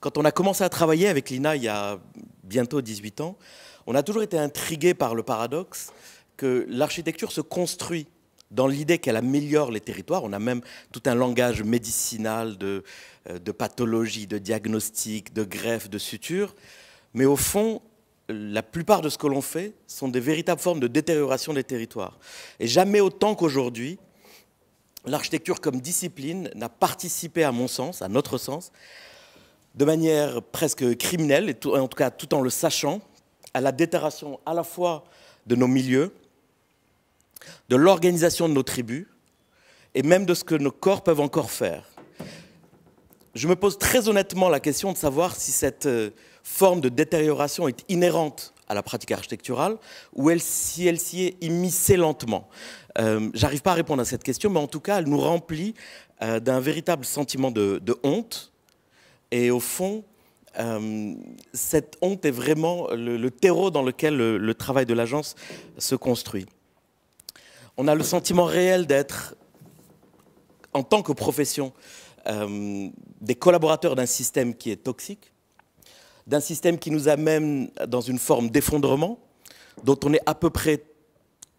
Quand on a commencé à travailler avec l'INA il y a bientôt 18 ans, on a toujours été intrigué par le paradoxe que l'architecture se construit dans l'idée qu'elle améliore les territoires. On a même tout un langage médicinal euh, de, pathologie, de diagnostic, de greffe, de suture. Mais au fond, la plupart de ce que l'on fait sont des véritables formes de détérioration des territoires. Et jamais autant qu'aujourd'hui, l'architecture comme discipline n'a participé, à mon sens, à notre sens, de manière presque criminelle, et en tout cas tout en le sachant, à la détérioration à la fois de nos milieux, de l'organisation de nos tribus, et même de ce que nos corps peuvent encore faire. Je me pose très honnêtement la question de savoir si cette euh, forme de détérioration est inhérente à la pratique architecturale ou si elle s'y est immiscée lentement. Euh, J'arrive pas à répondre à cette question, mais en tout cas, elle nous remplit euh, d'un véritable sentiment de honte, et au fond, euh, cette honte est vraiment le, terreau dans lequel le, travail de l'agence se construit. On a le sentiment réel d'être, en tant que profession, euh, des collaborateurs d'un système qui est toxique, d'un système qui nous amène dans une forme d'effondrement, dont on est à peu près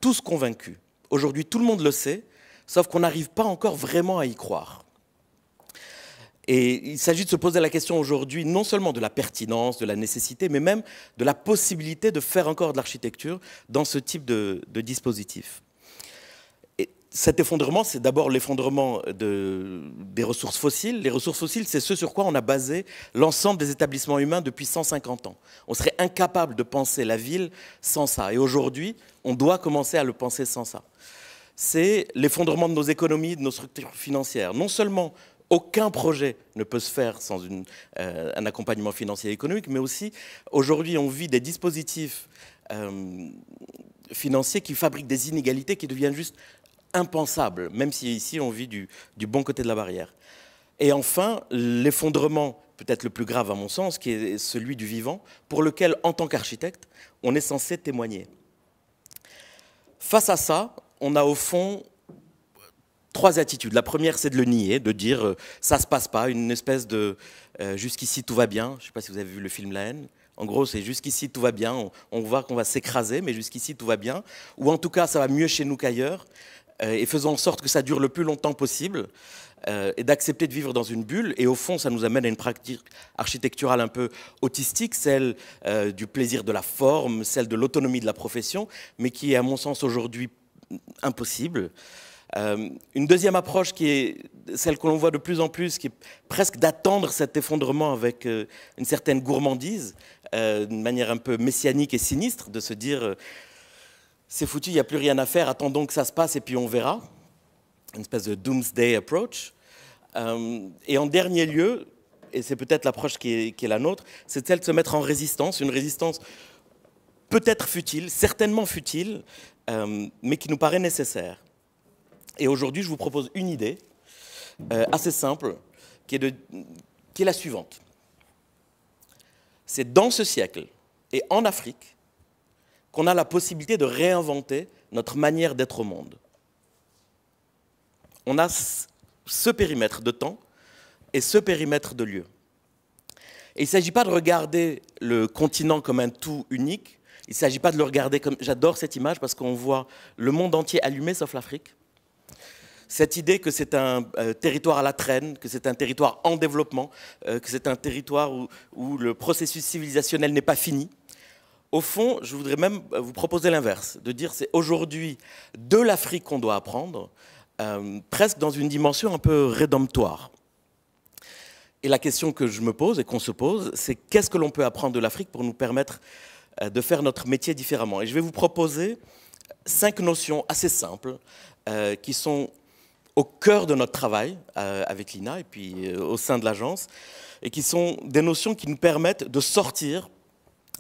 tous convaincus. Aujourd'hui, tout le monde le sait, sauf qu'on n'arrive pas encore vraiment à y croire. Et il s'agit de se poser la question aujourd'hui non seulement de la pertinence, de la nécessité, mais même de la possibilité de faire encore de l'architecture dans ce type de, dispositif. cet effondrement, c'est d'abord l'effondrement des ressources fossiles. Les ressources fossiles, c'est ce sur quoi on a basé l'ensemble des établissements humains depuis 150 ans. On serait incapable de penser la ville sans ça. Et aujourd'hui, on doit commencer à le penser sans ça c'est l'effondrement de nos économies, de nos structures financières. Non seulement aucun projet ne peut se faire sans euh, un accompagnement financier et économique, mais aussi aujourd'hui on vit des dispositifs euh, financiers qui fabriquent des inégalités qui deviennent juste impensables, même si ici on vit du bon côté de la barrière. Et enfin, l'effondrement peut-être le plus grave à mon sens, qui est celui du vivant, pour lequel, en tant qu'architecte, on est censé témoigner. Face à ça, on a au fond trois attitudes. La première, c'est de le nier, de dire ça euh, ça se passe pas, une espèce de euh, jusqu'ici tout va bien. Je ne sais pas si vous avez vu le film La haine. En gros, c'est jusqu'ici tout va bien. On, voit qu'on va s'écraser, mais jusqu'ici tout va bien. Ou en tout cas, ça va mieux chez nous qu'ailleurs. Euh, et faisons en sorte que ça dure le plus longtemps possible. et d'accepter de vivre dans une bulle. Et au fond, ça nous amène à une pratique architecturale un peu autistique, celle du plaisir de la forme, celle de l'autonomie de la profession, mais qui est, à mon sens, aujourd'hui impossible. Euh, une deuxième approche qui est celle que l'on voit de plus en plus, qui est presque d'attendre cet effondrement avec euh, une certaine gourmandise, euh, d'une manière un peu messianique et sinistre, de se dire c'est foutu, il n'y a plus rien à faire, attendons que ça se passe et puis on verra. Une espèce de doomsday approach. et en dernier lieu, et c'est peut-être l'approche qui, est la nôtre, c'est celle de se mettre en résistance, une résistance peut-être futile, certainement futile, mais qui nous paraît nécessaire. Et aujourd'hui, je vous propose une idée euh, assez simple, qui est, qui est la suivante. C'est dans ce siècle et en Afrique qu'on a la possibilité de réinventer notre manière d'être au monde. On a ce périmètre de temps et ce périmètre de lieu. il ne s'agit pas de regarder le continent comme un tout unique, il ne s'agit pas de le regarder comme... J'adore cette image parce qu'on voit le monde entier allumé sauf l'Afrique cette idée que c'est un euh, territoire à la traîne, que c'est un territoire en développement, euh, que c'est un territoire où, le processus civilisationnel n'est pas fini. Au fond, je voudrais même euh, vous proposer l'inverse, de dire c'est aujourd'hui de l'Afrique qu'on doit apprendre, presque dans une dimension un peu rédemptoire. Et la question que je me pose et qu'on se pose, c'est qu'est-ce que l'on peut apprendre de l'Afrique pour nous permettre de faire notre métier différemment Et je vais vous proposer cinq notions assez simples qui sont au cœur de notre travail euh, avec l'INA et puis euh, au sein de l'agence, et qui sont des notions qui nous permettent de sortir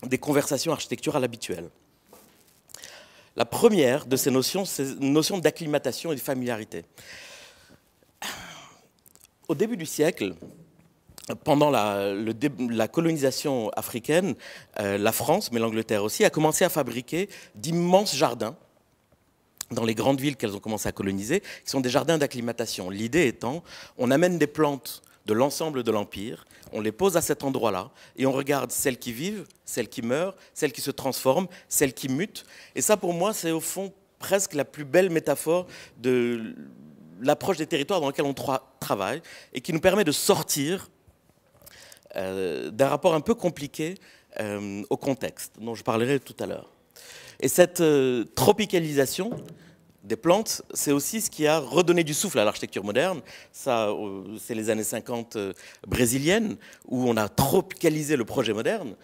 des conversations architecturales habituelles. La première de ces notions, c'est une notion d'acclimatation et de familiarité. Au début du siècle, pendant la, colonisation africaine, euh, la France, mais l'Angleterre aussi, a commencé à fabriquer d'immenses jardins dans les grandes villes qu'elles ont commencé à coloniser, qui sont des jardins d'acclimatation. L'idée étant, on amène des plantes de l'ensemble de l'Empire, on les pose à cet endroit-là, et on regarde celles qui vivent, celles qui meurent, celles qui se transforment, celles qui mutent. Et ça, pour moi, c'est au fond presque la plus belle métaphore de l'approche des territoires dans lesquels on travaille, et qui nous permet de sortir euh, d'un rapport un peu compliqué euh, au contexte, dont je parlerai tout à l'heure. Et cette euh, tropicalisation des plantes, c'est aussi ce qui a redonné du souffle à l'architecture moderne. Ça, euh, c'est les années 50 euh, brésiliennes où on a tropicalisé le projet moderne.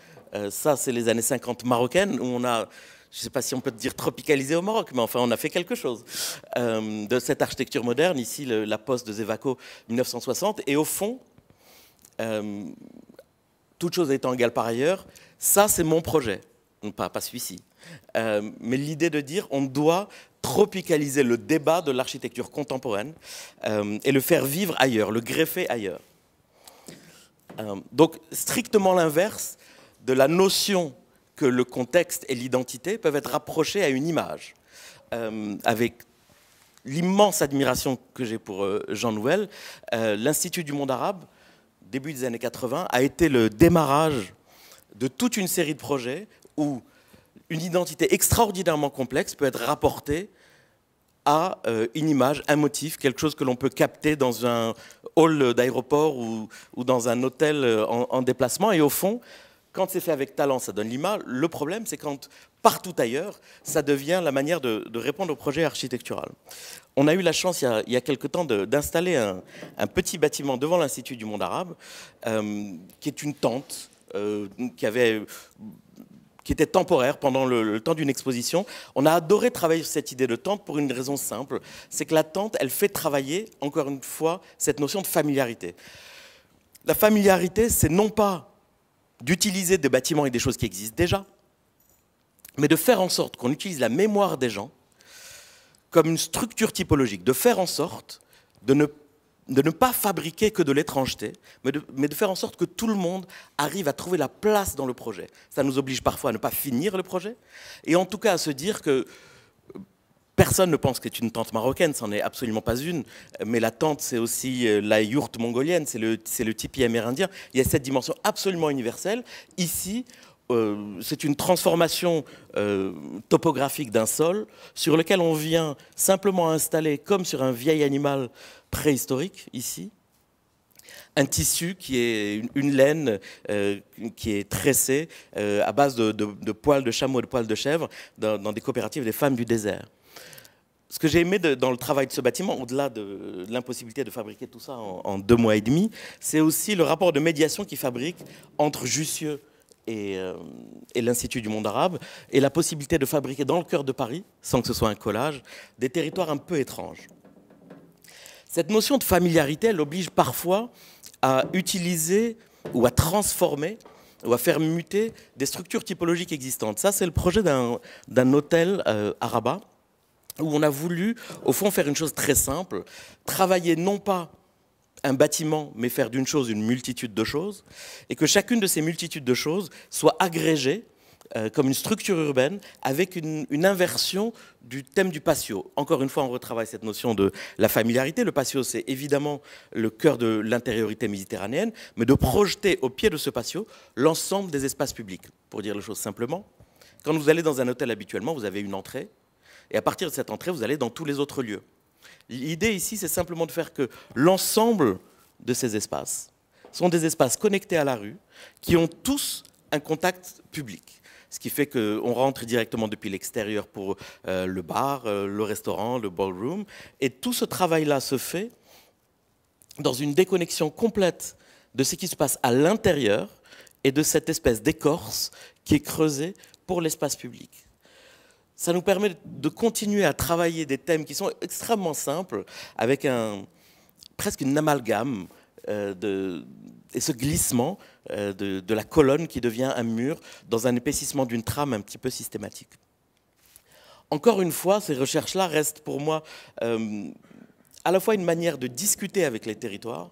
ça, c'est les années 50 marocaines où on a je ne sais pas si on peut dire tropicalisé au Maroc, mais enfin, on a fait quelque chose de cette architecture moderne. Ici, la poste de Zévaco 1960. Et au fond, toute chose étant égale par ailleurs, ça, c'est mon projet. pas celui-ci. Euh, mais l'idée de dire on doit tropicaliser le débat de l'architecture contemporaine euh, et le faire vivre ailleurs, le greffer ailleurs. Euh, donc strictement l'inverse de la notion que le contexte et l'identité peuvent être rapprochés à une image, avec l'immense admiration que j'ai pour Jean Nouvel, l'Institut du monde arabe, début des années 80, a été le démarrage de toute une série de projets où une identité extraordinairement complexe peut être rapportée à euh, une image, un motif, quelque chose que l'on peut capter dans un hall d'aéroport ou, dans un hôtel euh, en, déplacement. Et au fond, quand c'est fait avec talent, ça donne l'image. Le problème, c'est quand partout ailleurs, ça devient la manière de, répondre au projet architectural. On a eu la chance, il y a, quelque temps, d'installer un, petit bâtiment devant l'Institut du monde arabe, euh, qui est une tente qui avait qui était temporaire pendant le, temps d'une exposition. On a adoré travailler sur cette idée de tente pour une raison simple, c'est que la tente, elle fait travailler, encore une fois, cette notion de familiarité. La familiarité, c'est non pas d'utiliser des bâtiments et des choses qui existent déjà, mais de faire en sorte qu'on utilise la mémoire des gens comme une structure typologique, de faire en sorte de ne pas de ne pas fabriquer que de l'étrangeté, mais de, faire en sorte que tout le monde arrive à trouver la place dans le projet. Ça nous oblige parfois à ne pas finir le projet, et en tout cas à se dire que euh, personne ne pense qu'est une tente marocaine, c'en est absolument pas une, mais la tente c'est aussi euh, la yourte mongolienne, c'est le, le tipi amérindien, il y a cette dimension absolument universelle. Ici, euh, c'est une transformation euh, topographique d'un sol sur lequel on vient simplement installer, comme sur un vieil animal préhistorique ici, un tissu qui est une, laine euh, qui est tressée à base de, poils de chameau et de poils de chèvre dans, des coopératives des femmes du désert ce que j'ai aimé dans le travail de ce bâtiment, au-delà de, l'impossibilité de fabriquer tout ça en, en deux mois et demi, c'est aussi le rapport de médiation qu'il fabrique entre Jussieu euh, et, l'Institut du monde arabe, et la possibilité de fabriquer dans le cœur de Paris, sans que ce soit un collage, des territoires un peu étranges. Cette notion de familiarité, elle oblige parfois à utiliser ou à transformer ou à faire muter des structures typologiques existantes. Ça, c'est le projet d'un hôtel euh, où on a voulu, au fond, faire une chose très simple, travailler non pas un bâtiment, mais faire d'une chose une multitude de choses, et que chacune de ces multitudes de choses soit agrégée euh, comme une structure urbaine avec une, une, inversion du thème du patio. Encore une fois, on retravaille cette notion de la familiarité. Le patio, c'est évidemment le cœur de l'intériorité méditerranéenne, mais de projeter au pied de ce patio l'ensemble des espaces publics. Pour dire les choses simplement, quand vous allez dans un hôtel habituellement, vous avez une entrée, et à partir de cette entrée, vous allez dans tous les autres lieux. L'idée ici, c'est simplement de faire que l'ensemble de ces espaces sont des espaces connectés à la rue, qui ont tous un contact public. Ce qui fait qu'on rentre directement depuis l'extérieur pour euh, le bar, euh, le restaurant, le ballroom. Et tout ce travail-là se fait dans une déconnexion complète de ce qui se passe à l'intérieur et de cette espèce d'écorce qui est creusée pour l'espace public ça nous permet de continuer à travailler des thèmes qui sont extrêmement simples, avec presque une amalgame euh, et ce glissement euh, de, la colonne qui devient un mur dans un épaississement d'une trame un petit peu systématique. Encore une fois, ces recherches-là restent pour moi euh, à la fois une manière de discuter avec les territoires,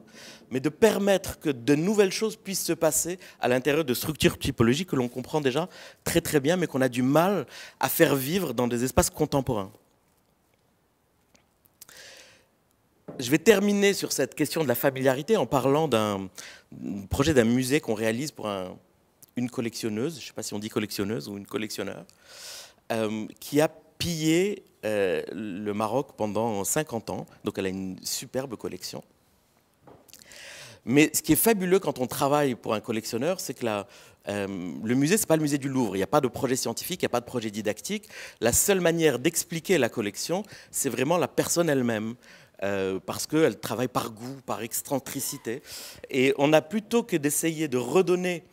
mais de permettre que de nouvelles choses puissent se passer à l'intérieur de structures typologiques que l'on comprend déjà très très bien, mais qu'on a du mal à faire vivre dans des espaces contemporains. Je vais terminer sur cette question de la familiarité en parlant d'un projet d'un musée qu'on réalise pour une collectionneuse, je ne sais pas si on dit collectionneuse ou une collectionneur, euh, qui a pillé euh, le Maroc pendant 50 ans, donc elle a une superbe collection. Mais ce qui est fabuleux quand on travaille pour un collectionneur, c'est que la, euh, le musée, n'est pas le musée du Louvre. Il n'y a pas de projet scientifique, il n'y a pas de projet didactique. La seule manière d'expliquer la collection, c'est vraiment la personne elle-même. Euh, parce qu'elle travaille par goût, par excentricité. Et on a plutôt que d'essayer de redonner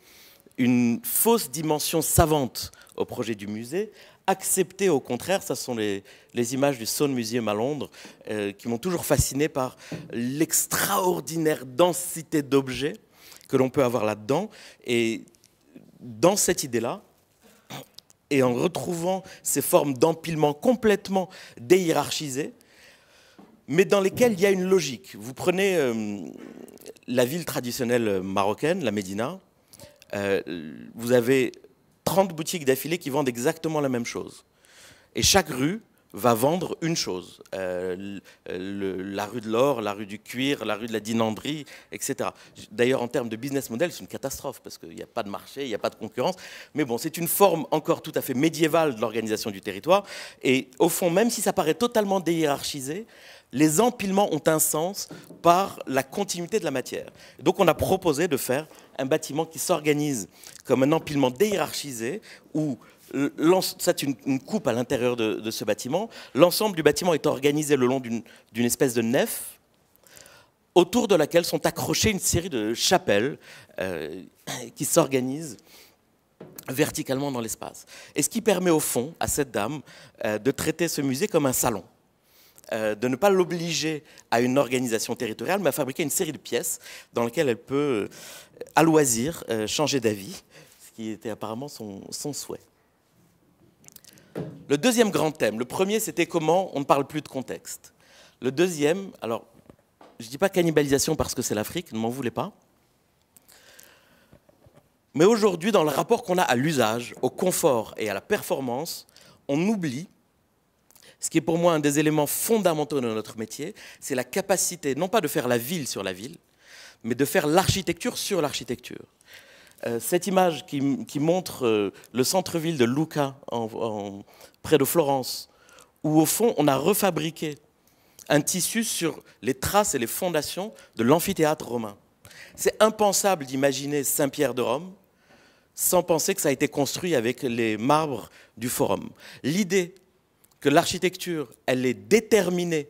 une fausse dimension savante au projet du musée, accepter au contraire, ce sont les, images du saône Museum à Londres, euh, qui m'ont toujours fasciné par l'extraordinaire densité d'objets que l'on peut avoir là-dedans. Et dans cette idée-là, et en retrouvant ces formes d'empilement complètement déhierarchisées, mais dans lesquelles il y a une logique. Vous prenez euh, la ville traditionnelle marocaine, la Médina, euh, vous avez 30 boutiques d'affilée qui vendent exactement la même chose. Et chaque rue va vendre une chose. Euh, la rue de l'or, la rue du cuir, la rue de la Dinandrie, etc. D'ailleurs, en termes de business model, c'est une catastrophe parce qu'il n'y a pas de marché, il n'y a pas de concurrence. Mais bon, c'est une forme encore tout à fait médiévale de l'organisation du territoire. Et au fond, même si ça paraît totalement déhiérarchisé, les empilements ont un sens par la continuité de la matière. Donc on a proposé de faire un bâtiment qui s'organise comme un empilement déhiérarchisé où c'est une, coupe à l'intérieur de, ce bâtiment. L'ensemble du bâtiment est organisé le long d'une espèce de nef autour de laquelle sont accrochées une série de chapelles euh, qui s'organisent verticalement dans l'espace. Et ce qui permet au fond à cette dame euh, de traiter ce musée comme un salon. Euh, de ne pas l'obliger à une organisation territoriale, mais à fabriquer une série de pièces dans lesquelles elle peut, euh, à loisir, euh, changer d'avis, ce qui était apparemment son, son souhait. Le deuxième grand thème, le premier, c'était comment on ne parle plus de contexte. Le deuxième, alors, je ne dis pas cannibalisation parce que c'est l'Afrique, ne m'en voulez pas. Mais aujourd'hui, dans le rapport qu'on a à l'usage, au confort et à la performance, on oublie ce qui est pour moi un des éléments fondamentaux de notre métier, c'est la capacité, non pas de faire la ville sur la ville, mais de faire l'architecture sur l'architecture. Euh, cette image qui, montre euh, le centre-ville de Lucca, près de Florence, où au fond on a refabriqué un tissu sur les traces et les fondations de l'amphithéâtre romain. C'est impensable d'imaginer Saint-Pierre de Rome sans penser que ça a été construit avec les marbres du forum. L'idée que l'architecture, elle est déterminée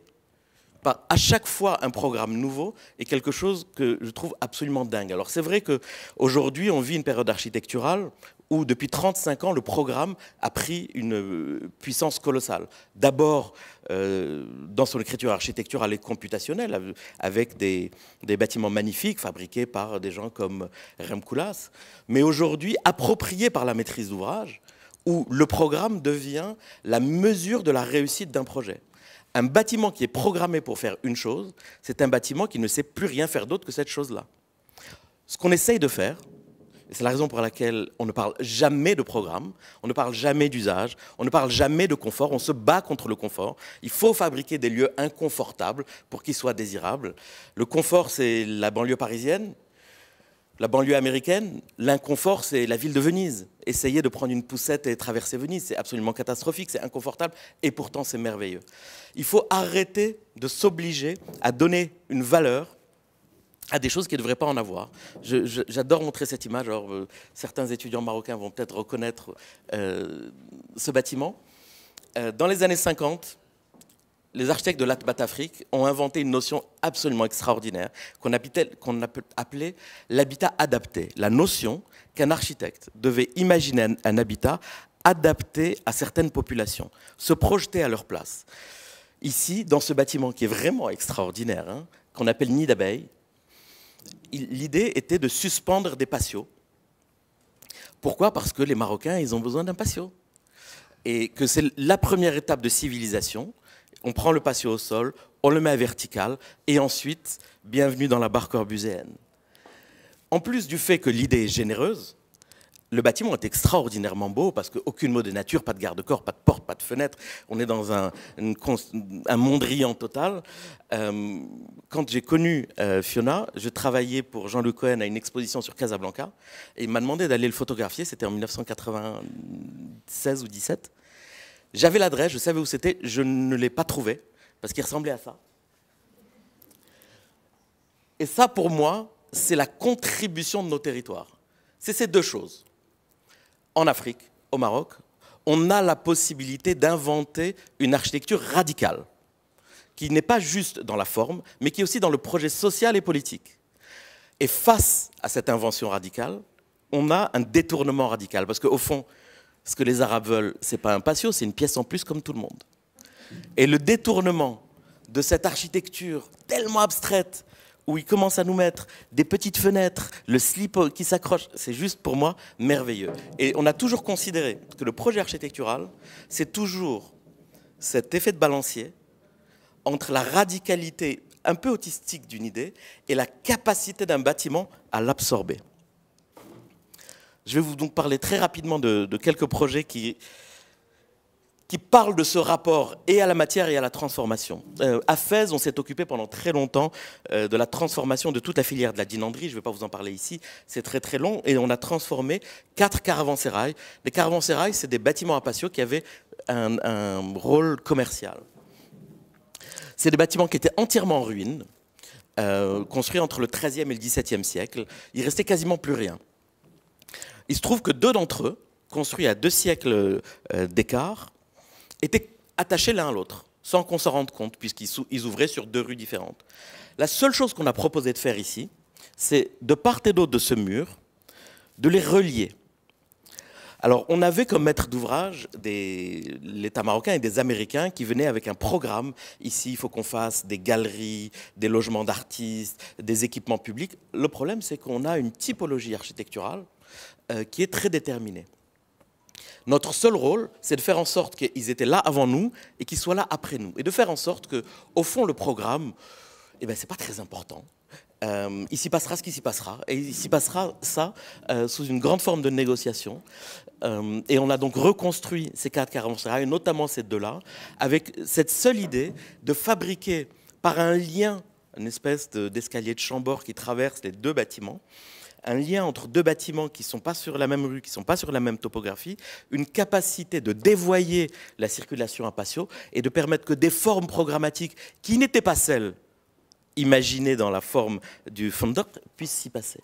par à chaque fois un programme nouveau est quelque chose que je trouve absolument dingue. Alors c'est vrai qu'aujourd'hui, on vit une période architecturale où depuis 35 ans, le programme a pris une euh, puissance colossale. D'abord, euh, dans son écriture architecturale et computationnelle, avec des, bâtiments magnifiques fabriqués par des gens comme Rem Koolhaas, mais aujourd'hui approprié par la maîtrise d'ouvrage, où le programme devient la mesure de la réussite d'un projet. Un bâtiment qui est programmé pour faire une chose, c'est un bâtiment qui ne sait plus rien faire d'autre que cette chose-là. Ce qu'on essaye de faire, et c'est la raison pour laquelle on ne parle jamais de programme, on ne parle jamais d'usage, on ne parle jamais de confort, on se bat contre le confort. Il faut fabriquer des lieux inconfortables pour qu'ils soient désirables. Le confort, c'est la banlieue parisienne, la banlieue américaine, l'inconfort, c'est la ville de Venise. Essayer de prendre une poussette et traverser Venise, c'est absolument catastrophique, c'est inconfortable, et pourtant c'est merveilleux. Il faut arrêter de s'obliger à donner une valeur à des choses qui ne devraient pas en avoir. J'adore montrer cette image. Alors, euh, certains étudiants marocains vont peut-être reconnaître euh, ce bâtiment. Euh, dans les années 50, les architectes de l'Atbat Afrique ont inventé une notion absolument extraordinaire qu'on appelait l'habitat adapté. La notion qu'un architecte devait imaginer un, habitat adapté à certaines populations, se projeter à leur place. Ici, dans ce bâtiment qui est vraiment extraordinaire, hein, qu'on appelle nid d'abeilles, l'idée était de suspendre des patios. Pourquoi Parce que les Marocains, ils ont besoin d'un patio. Et que c'est la première étape de civilisation on prend le patio au sol, on le met à vertical, et ensuite, bienvenue dans la barre corbusienne. En plus du fait que l'idée est généreuse, le bâtiment est extraordinairement beau parce qu'aucune mot de nature, pas de garde-corps, pas de porte, pas de fenêtre. On est dans un, monde riant total. Euh, quand j'ai connu euh, Fiona, je travaillais pour Jean-Luc Cohen à une exposition sur Casablanca et il m'a demandé d'aller le photographier. C'était en 1996 ou 17. J'avais l'adresse, je savais où c'était, je ne l'ai pas trouvé, parce qu'il ressemblait à ça. Et ça, pour moi, c'est la contribution de nos territoires. C'est ces deux choses. En Afrique, au Maroc, on a la possibilité d'inventer une architecture radicale, qui n'est pas juste dans la forme, mais qui est aussi dans le projet social et politique. Et face à cette invention radicale, on a un détournement radical, parce qu'au fond, ce que les Arabes veulent, c'est pas un patio, c'est une pièce en plus comme tout le monde. Et le détournement de cette architecture tellement abstraite, où ils commencent à nous mettre des petites fenêtres, le slip qui s'accroche, c'est juste pour moi merveilleux. Et on a toujours considéré que le projet architectural, c'est toujours cet effet de balancier entre la radicalité un peu autistique d'une idée et la capacité d'un bâtiment à l'absorber. Je vais vous donc parler très rapidement de, quelques projets qui, parlent de ce rapport et à la matière et à la transformation. Euh, à Fès, on s'est occupé pendant très longtemps euh, de la transformation de toute la filière de la dinanderie. Je ne vais pas vous en parler ici, c'est très très long. Et on a transformé quatre caravansérails. Les caravansérails, c'est des bâtiments à patio qui avaient un, rôle commercial. C'est des bâtiments qui étaient entièrement en ruine, euh, construits entre le XIIIe et le XVIIe siècle. Il restait quasiment plus rien. Il se trouve que deux d'entre eux, construits à deux siècles euh, d'écart, étaient attachés l'un à l'autre, sans qu'on s'en rende compte, puisqu'ils ouvraient sur deux rues différentes. La seule chose qu'on a proposé de faire ici, c'est de part et d'autre de ce mur, de les relier. Alors, on avait comme maître d'ouvrage l'État marocain et des Américains qui venaient avec un programme. Ici, il faut qu'on fasse des galeries, des logements d'artistes, des équipements publics. Le problème, c'est qu'on a une typologie architecturale euh, qui est très déterminé. Notre seul rôle, c'est de faire en sorte qu'ils étaient là avant nous et qu'ils soient là après nous. Et de faire en sorte que, au fond, le programme, eh ben, ce n'est pas très important. Euh, il s'y passera ce qui s'y passera. Et il s'y passera ça euh, sous une grande forme de négociation. et on a donc reconstruit ces quatre caravansera, et notamment ces deux-là, avec cette seule idée de fabriquer par un lien, une espèce d'escalier de, chambord qui traverse les deux bâtiments, un lien entre deux bâtiments qui ne sont pas sur la même rue, qui ne sont pas sur la même topographie, une capacité de dévoyer la circulation Patio et de permettre que des formes programmatiques qui n'étaient pas celles imaginées dans la forme du d'oc puissent s'y passer.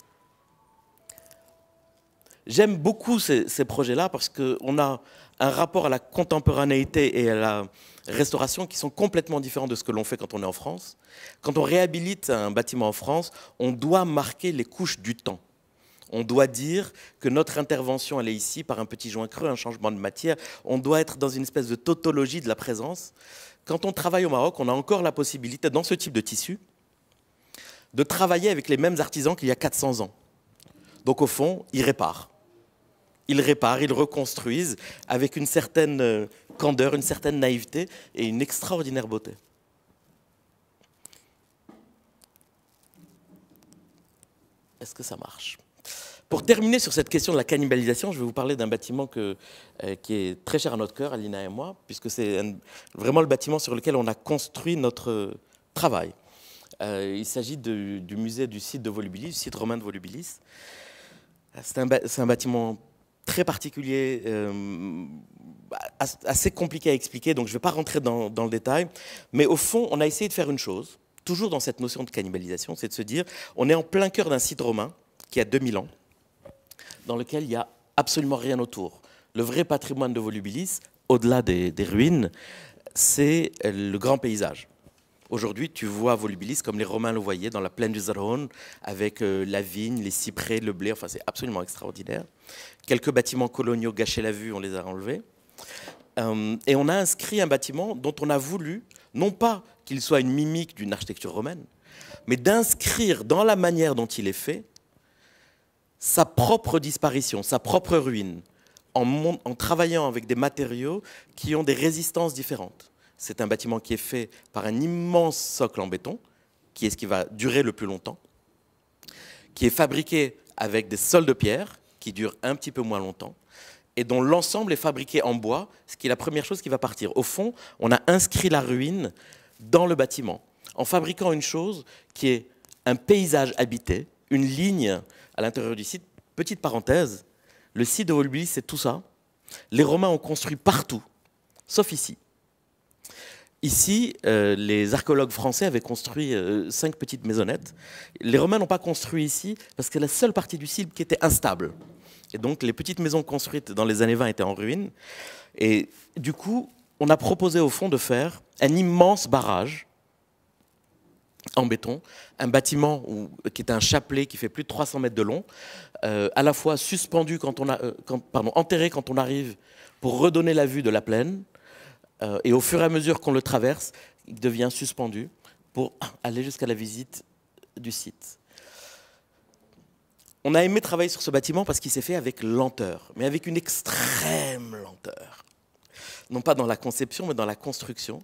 J'aime beaucoup ces projets-là parce qu'on a un rapport à la contemporanéité et à la restauration qui sont complètement différents de ce que l'on fait quand on est en France. Quand on réhabilite un bâtiment en France, on doit marquer les couches du temps. On doit dire que notre intervention, elle est ici par un petit joint creux, un changement de matière. On doit être dans une espèce de tautologie de la présence. Quand on travaille au Maroc, on a encore la possibilité, dans ce type de tissu, de travailler avec les mêmes artisans qu'il y a 400 ans. Donc au fond, ils réparent. Ils réparent, ils reconstruisent avec une certaine euh, candeur, une certaine naïveté et une extraordinaire beauté. Est-ce que ça marche pour terminer sur cette question de la cannibalisation, je vais vous parler d'un bâtiment que, euh, qui est très cher à notre cœur, Alina et moi, puisque c'est vraiment le bâtiment sur lequel on a construit notre travail. Euh, il s'agit du musée du site de Volubilis, du site romain de Volubilis. C'est un, bâtiment très particulier, euh, assez compliqué à expliquer, donc je ne vais pas rentrer dans, dans le détail. Mais au fond, on a essayé de faire une chose, toujours dans cette notion de cannibalisation, c'est de se dire, on est en plein cœur d'un site romain qui a 2000 ans, dans lequel il n'y a absolument rien autour. Le vrai patrimoine de Volubilis, au-delà des, ruines, c'est euh, le grand paysage. Aujourd'hui, tu vois Volubilis comme les Romains le voyaient dans la plaine du Zaron, avec euh, la vigne, les cyprès, le blé, enfin c'est absolument extraordinaire. Quelques bâtiments coloniaux gâchaient la vue, on les a enlevés. Euh, et on a inscrit un bâtiment dont on a voulu, non pas qu'il soit une mimique d'une architecture romaine, mais d'inscrire dans la manière dont il est fait sa propre disparition, sa propre ruine, en, travaillant avec des matériaux qui ont des résistances différentes. C'est un bâtiment qui est fait par un immense socle en béton, qui est ce qui va durer le plus longtemps, qui est fabriqué avec des sols de pierre, qui durent un petit peu moins longtemps, et dont l'ensemble est fabriqué en bois, ce qui est la première chose qui va partir. Au fond, on a inscrit la ruine dans le bâtiment, en fabriquant une chose qui est un paysage habité, une ligne à l'intérieur du site. Petite parenthèse, le site de Volubilis, c'est tout ça. Les Romains ont construit partout, sauf ici. Ici, euh, les archéologues français avaient construit euh, cinq petites maisonnettes. Les Romains n'ont pas construit ici parce que la seule partie du site qui était instable. Et donc, les petites maisons construites dans les années 20 étaient en ruine. Et du coup, on a proposé au fond de faire un immense barrage en béton, un bâtiment qui est un chapelet qui fait plus de 300 mètres de long, euh, à la fois suspendu quand on euh, enterré quand on arrive pour redonner la vue de la plaine, euh, et au fur et à mesure qu'on le traverse, il devient suspendu pour aller jusqu'à la visite du site. On a aimé travailler sur ce bâtiment parce qu'il s'est fait avec lenteur, mais avec une extrême lenteur. Non pas dans la conception, mais dans la construction.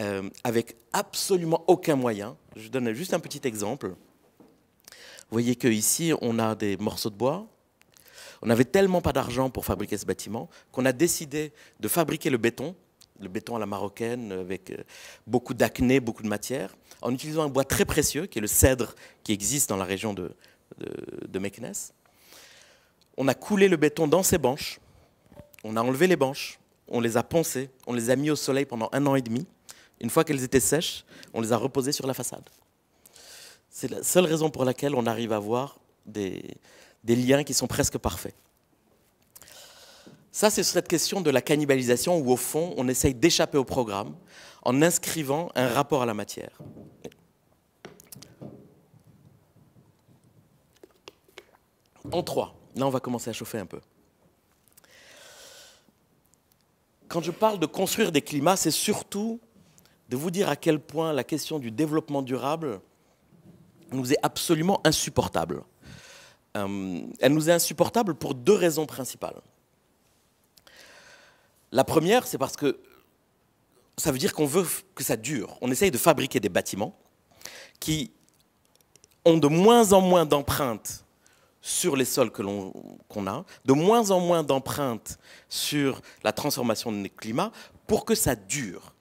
Euh, avec absolument aucun moyen. Je donne juste un petit exemple. Vous voyez qu'ici, on a des morceaux de bois. On n'avait tellement pas d'argent pour fabriquer ce bâtiment qu'on a décidé de fabriquer le béton, le béton à la marocaine avec euh, beaucoup d'acné, beaucoup de matière, en utilisant un bois très précieux qui est le cèdre qui existe dans la région de, de, Meknes. On a coulé le béton dans ces banches, on a enlevé les banches, on les a poncées, on les a mis au soleil pendant un an et demi. Une fois qu'elles étaient sèches, on les a reposées sur la façade. C'est la seule raison pour laquelle on arrive à voir des, liens qui sont presque parfaits. Ça, c'est sur cette question de la cannibalisation où, au fond, on essaye d'échapper au programme en inscrivant un rapport à la matière. En trois, là, on va commencer à chauffer un peu. Quand je parle de construire des climats, c'est surtout de vous dire à quel point la question du développement durable nous est absolument insupportable. Euh, elle nous est insupportable pour deux raisons principales. La première, c'est parce que ça veut dire qu'on veut que ça dure. On essaye de fabriquer des bâtiments qui ont de moins en moins d'empreintes sur les sols qu'on a, de moins en moins d'empreintes sur la transformation de climat pour que ça dure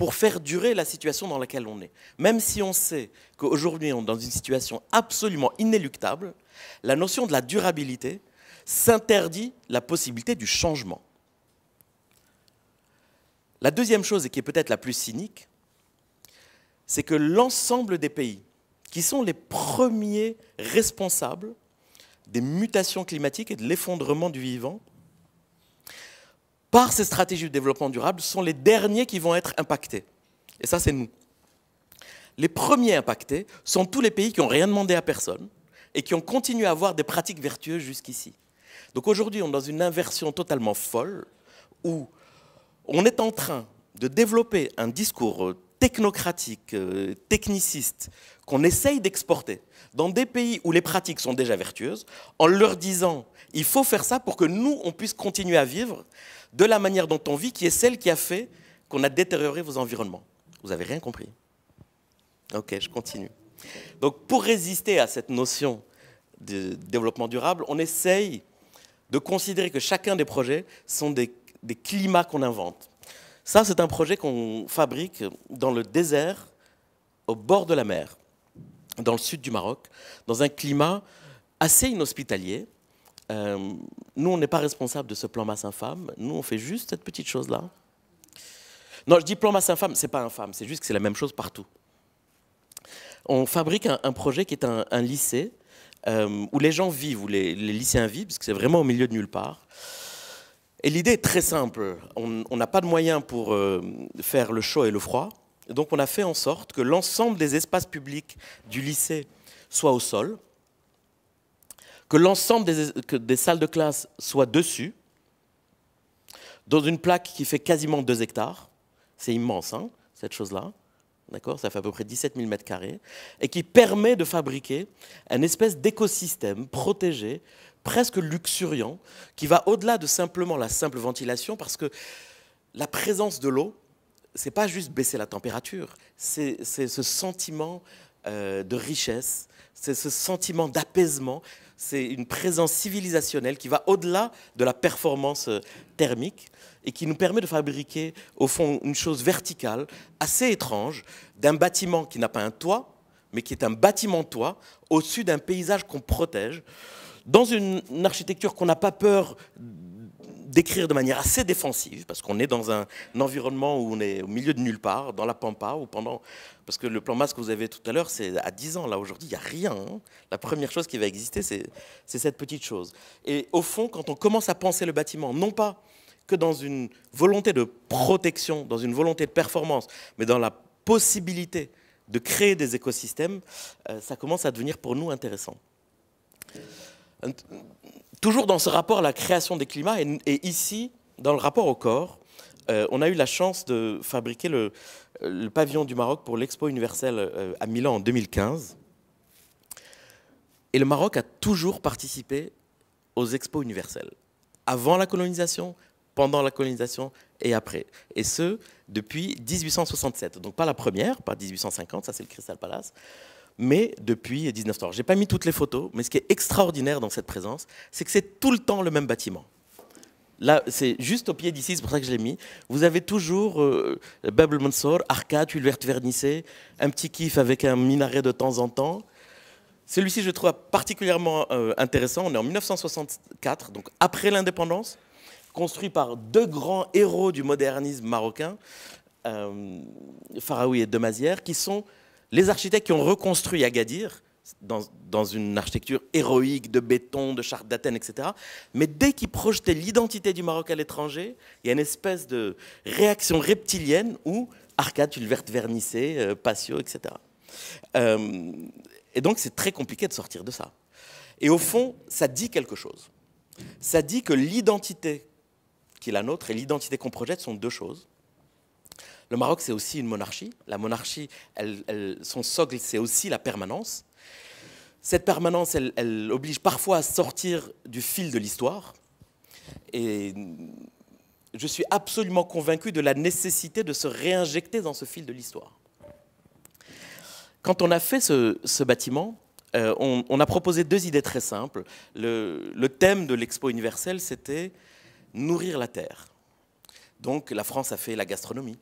pour faire durer la situation dans laquelle on est. Même si on sait qu'aujourd'hui on est dans une situation absolument inéluctable, la notion de la durabilité s'interdit la possibilité du changement. La deuxième chose, et qui est peut-être la plus cynique, c'est que l'ensemble des pays qui sont les premiers responsables des mutations climatiques et de l'effondrement du vivant par ces stratégies de développement durable sont les derniers qui vont être impactés. Et ça, c'est nous. Les premiers impactés sont tous les pays qui n'ont rien demandé à personne et qui ont continué à avoir des pratiques vertueuses jusqu'ici. Donc aujourd'hui, on est dans une inversion totalement folle où on est en train de développer un discours euh, technocratique, euh, techniciste, qu'on essaye d'exporter dans des pays où les pratiques sont déjà vertueuses, en leur disant il faut faire ça pour que nous, on puisse continuer à vivre de la manière dont on vit, qui est celle qui a fait qu'on a détérioré vos environnements. Vous n'avez rien compris. Ok, je continue. Donc pour résister à cette notion de développement durable, on essaye de considérer que chacun des projets sont des, des climats qu'on invente. Ça, c'est un projet qu'on fabrique dans le désert, au bord de la mer, dans le sud du Maroc, dans un climat assez inhospitalier, euh, nous, on n'est pas responsable de ce plan masse infâme. Nous, on fait juste cette petite chose-là. Non, je dis plan masse infâme, c'est pas infâme, c'est juste que c'est la même chose partout. On fabrique un, projet qui est un, lycée euh, où les gens vivent, où les, lycéens vivent, parce que c'est vraiment au milieu de nulle part. Et l'idée est très simple. On n'a pas de moyens pour euh, faire le chaud et le froid. Donc on a fait en sorte que l'ensemble des espaces publics du lycée soit au sol que l'ensemble des, salles de classe soient dessus, dans une plaque qui fait quasiment 2 hectares, c'est immense, hein, cette chose-là, d'accord Ça fait à peu près 17 000 mètres carrés, et qui permet de fabriquer un espèce d'écosystème protégé, presque luxuriant, qui va au-delà de simplement la simple ventilation, parce que la présence de l'eau, c'est pas juste baisser la température, c'est ce sentiment euh, de richesse, c'est ce sentiment d'apaisement, c'est une présence civilisationnelle qui va au-delà de la performance euh, thermique et qui nous permet de fabriquer, au fond, une chose verticale, assez étrange, d'un bâtiment qui n'a pas un toit, mais qui est un bâtiment-toit, au-dessus d'un paysage qu'on protège, dans une architecture qu'on n'a pas peur décrire de manière assez défensive, parce qu'on est dans un, environnement où on est au milieu de nulle part, dans la pampa, ou pendant... Parce que le plan masque que vous avez tout à l'heure, c'est à 10 ans, là aujourd'hui, il n'y a rien. Hein. La première chose qui va exister, c'est cette petite chose. Et au fond, quand on commence à penser le bâtiment, non pas que dans une volonté de protection, dans une volonté de performance, mais dans la possibilité de créer des écosystèmes, euh, ça commence à devenir pour nous intéressant toujours dans ce rapport à la création des climats, et, ici, dans le rapport au corps, euh, on a eu la chance de fabriquer le, le pavillon du Maroc pour l'Expo universelle euh, à Milan en 2015. Et le Maroc a toujours participé aux expos universelles, avant la colonisation, pendant la colonisation et après. Et ce, depuis 1867. Donc pas la première, pas 1850, ça c'est le Crystal Palace, mais depuis 1900. Je n'ai pas mis toutes les photos, mais ce qui est extraordinaire dans cette présence, c'est que c'est tout le temps le même bâtiment. Là, c'est juste au pied d'ici, c'est pour ça que je l'ai mis. Vous avez toujours euh, Mansour, arcade, huile verte vernissée, un petit kiff avec un minaret de temps en temps. Celui-ci, je trouve particulièrement euh, intéressant. On est en 1964, donc après l'indépendance, construit par deux grands héros du modernisme marocain, euh, et Demazière, qui sont les architectes qui ont reconstruit Agadir, dans, une architecture héroïque de béton, de chartes d'Athènes, etc. Mais dès qu'ils projetaient l'identité du Maroc à l'étranger, il y a une espèce de réaction reptilienne où arcade, une verte vernissée, euh, patio, etc. Euh, et donc c'est très compliqué de sortir de ça. Et au fond, ça dit quelque chose. Ça dit que l'identité qui est la nôtre et l'identité qu'on projette sont deux choses. Le Maroc, c'est aussi une monarchie. La monarchie, son socle, c'est aussi la permanence. Cette permanence, elle, oblige parfois à sortir du fil de l'histoire. Et je suis absolument convaincu de la nécessité de se réinjecter dans ce fil de l'histoire. Quand on a fait ce, bâtiment, euh, on, a proposé deux idées très simples. Le, le thème de l'expo universelle, c'était nourrir la terre. Donc la France a fait la gastronomie,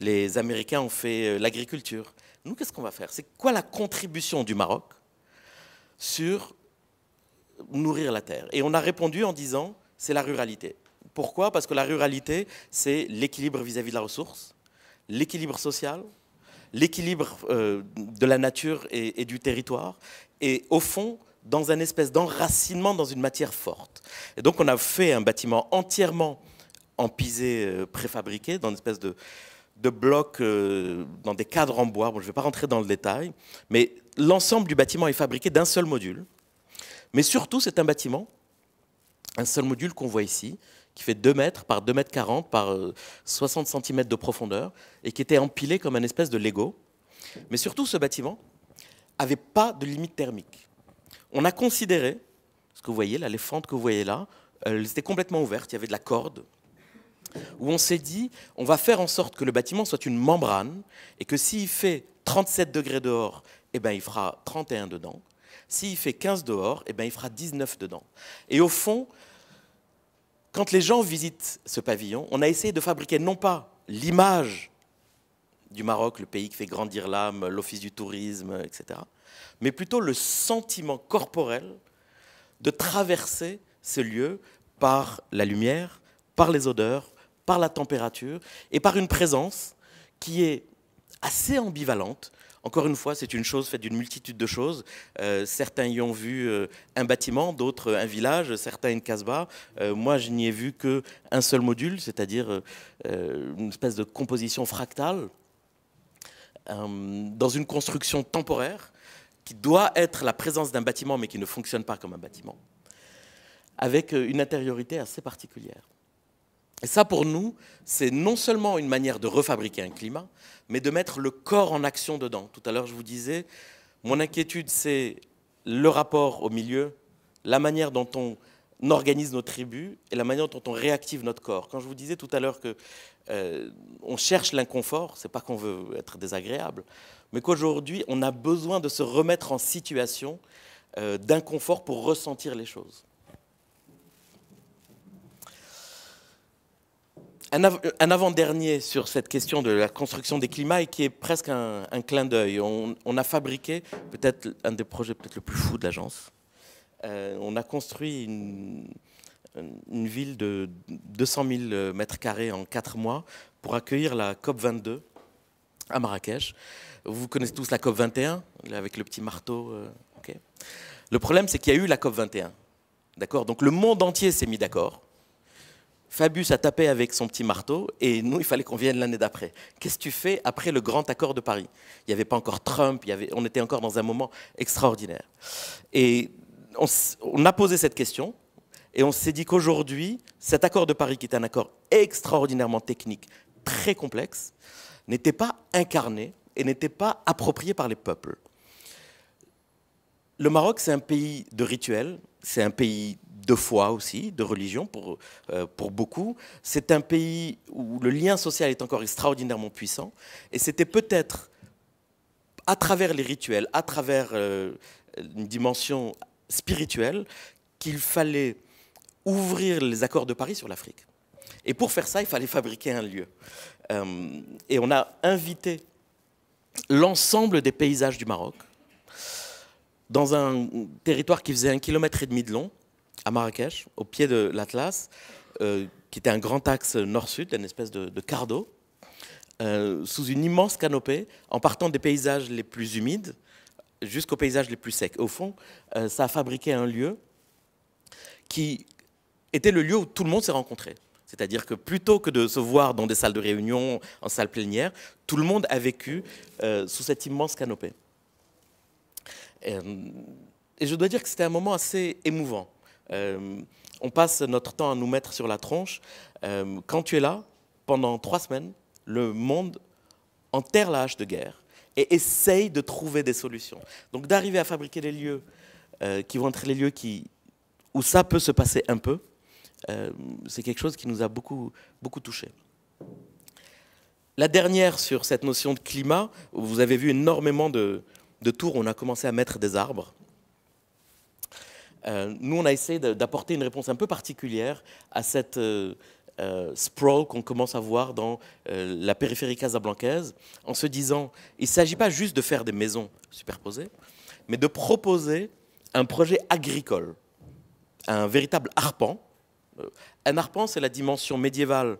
les Américains ont fait euh, l'agriculture. Nous, qu'est-ce qu'on va faire C'est quoi la contribution du Maroc sur nourrir la terre Et on a répondu en disant, c'est la ruralité. Pourquoi Parce que la ruralité, c'est l'équilibre vis-à-vis de la ressource, l'équilibre social, l'équilibre euh, de la nature et, du territoire, et au fond, dans un espèce d'enracinement dans une matière forte. Et donc on a fait un bâtiment entièrement en pisé euh, préfabriqué, dans une espèce de, de blocs euh, dans des cadres en bois. Bon, je ne vais pas rentrer dans le détail, mais l'ensemble du bâtiment est fabriqué d'un seul module. Mais surtout, c'est un bâtiment, un seul module qu'on voit ici, qui fait 2 mètres par 2 mètres 40 par 60 euh, cm de profondeur et qui était empilé comme un espèce de Lego. Mais surtout, ce bâtiment n'avait pas de limite thermique. On a considéré, ce que vous voyez là, que vous voyez là, euh, elle était complètement ouverte, il y avait de la corde, où on s'est dit, on va faire en sorte que le bâtiment soit une membrane, et que s'il fait 37 degrés dehors, eh ben, il fera 31 dedans. S'il fait 15 dehors, eh ben, il fera 19 dedans. Et au fond, quand les gens visitent ce pavillon, on a essayé de fabriquer non pas l'image du Maroc, le pays qui fait grandir l'âme, l'office du tourisme, etc., mais plutôt le sentiment corporel de traverser ce lieu par la lumière, par les odeurs, par la température et par une présence qui est assez ambivalente. Encore une fois, c'est une chose faite d'une multitude de choses. Euh, certains y ont vu euh, un bâtiment, d'autres un village, certains une casbah. Euh, moi, je n'y ai vu qu'un seul module, c'est-à-dire une espèce de composition fractale dans une construction temporaire qui doit être la présence d'un bâtiment mais qui ne fonctionne pas comme un bâtiment, avec une intériorité assez particulière. Et ça, pour nous, c'est non seulement une manière de refabriquer un climat, mais de mettre le corps en action dedans. Tout à l'heure, je vous disais, mon inquiétude, c'est le rapport au milieu, la manière dont on organise nos tribus et la manière dont on réactive notre corps. Quand je vous disais tout à l'heure qu'on euh, cherche l'inconfort, n'est pas qu'on veut être désagréable, mais qu'aujourd'hui on a besoin de se remettre en situation euh, d'inconfort pour ressentir les choses. un, avant-dernier sur cette question de la construction des climats et qui est presque un, clin d'œil. On, a fabriqué peut-être un des projets peut-être le plus fou de l'agence. Euh, on a construit une, ville de 200 000 mètres carrés en 4 mois pour accueillir la COP 22 à Marrakech. Vous connaissez tous la COP 21 avec le petit marteau. Euh, le problème, c'est qu'il y a eu la COP 21. D'accord Donc le monde entier s'est mis d'accord Fabius a tapé avec son petit marteau et nous, il fallait qu'on vienne l'année d'après. Qu'est-ce que tu fais après le grand accord de Paris Il n'y avait pas encore Trump, on était encore dans un moment extraordinaire. Et on, on a posé cette question et on s'est dit qu'aujourd'hui, cet accord de Paris, qui est un accord extraordinairement technique, très complexe, n'était pas incarné et n'était pas approprié par les peuples. Le Maroc, c'est un pays de rituels, c'est un pays de foi aussi, de religion pour, euh, pour beaucoup. C'est un pays où le lien social est encore extraordinairement puissant. Et c'était peut-être à travers les rituels, à travers euh, une dimension spirituelle, qu'il fallait ouvrir les accords de Paris sur l'Afrique. Et pour faire ça, il fallait fabriquer un lieu. Euh, et on a invité l'ensemble des paysages du Maroc dans un territoire qui faisait un kilomètre et demi de long, à Marrakech, au pied de l'Atlas, euh, qui était un grand axe nord-sud, une espèce de, de euh, sous une immense canopée, en partant des paysages les plus humides jusqu'aux paysages les plus secs. Au fond, euh, ça a fabriqué un lieu qui était le lieu où tout le monde s'est rencontré. C'est-à-dire que plutôt que de se voir dans des salles de réunion, en salle plénière, tout le monde a vécu sous cette immense canopée. et, je dois dire que c'était un moment assez émouvant. Euh, on passe notre temps à nous mettre sur la tronche. Euh, quand tu es là, pendant trois semaines, le monde enterre la hache de guerre et essaye de trouver des solutions. Donc d'arriver à fabriquer des lieux euh, qui vont être les lieux où ça peut se passer un peu, c'est quelque chose qui nous a beaucoup, beaucoup touchés. La dernière sur cette notion de climat, vous avez vu énormément de, de tours, on a commencé à mettre des arbres euh, nous, on a essayé d'apporter une réponse un peu particulière à cette euh, euh, sprawl qu'on commence à voir dans la périphérie casablancaise, en se disant, il ne s'agit pas juste de faire des maisons superposées, mais de proposer un projet agricole, un véritable arpent. Un arpent, c'est la dimension médiévale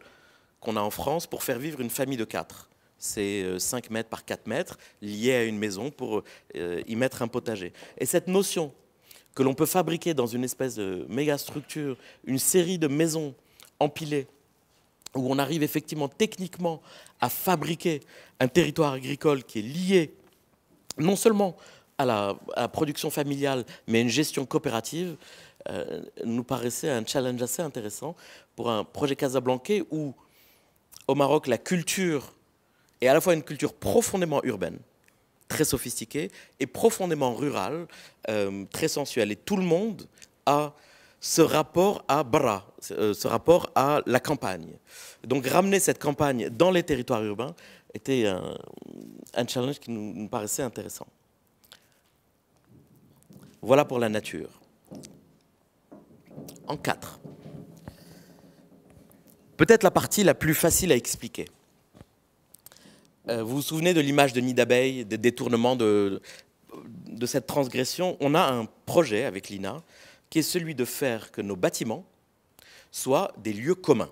qu'on a en France pour faire vivre une famille de quatre. C'est 5 mètres par 4 mètres liés à une maison pour y mettre un potager. Et cette notion que l'on peut fabriquer dans une espèce de méga structure, une série de maisons empilées, où on arrive effectivement techniquement à fabriquer un territoire agricole qui est lié non seulement à la, production familiale, mais à une gestion coopérative, euh, nous paraissait un challenge assez intéressant pour un projet casablancais où, au Maroc, la culture est à la fois une culture profondément urbaine, très sophistiqué et profondément rural, euh, très sensuel. Et tout le monde a ce rapport à Bara, euh, ce rapport à la campagne. Donc ramener cette campagne dans les territoires urbains était un, challenge qui nous paraissait intéressant. Voilà pour la nature. En quatre. Peut-être la partie la plus facile à expliquer. Euh, vous vous souvenez de l'image de nid d'abeille, des détournements de, cette transgression On a un projet avec l'INA qui est celui de faire que nos bâtiments soient des lieux communs,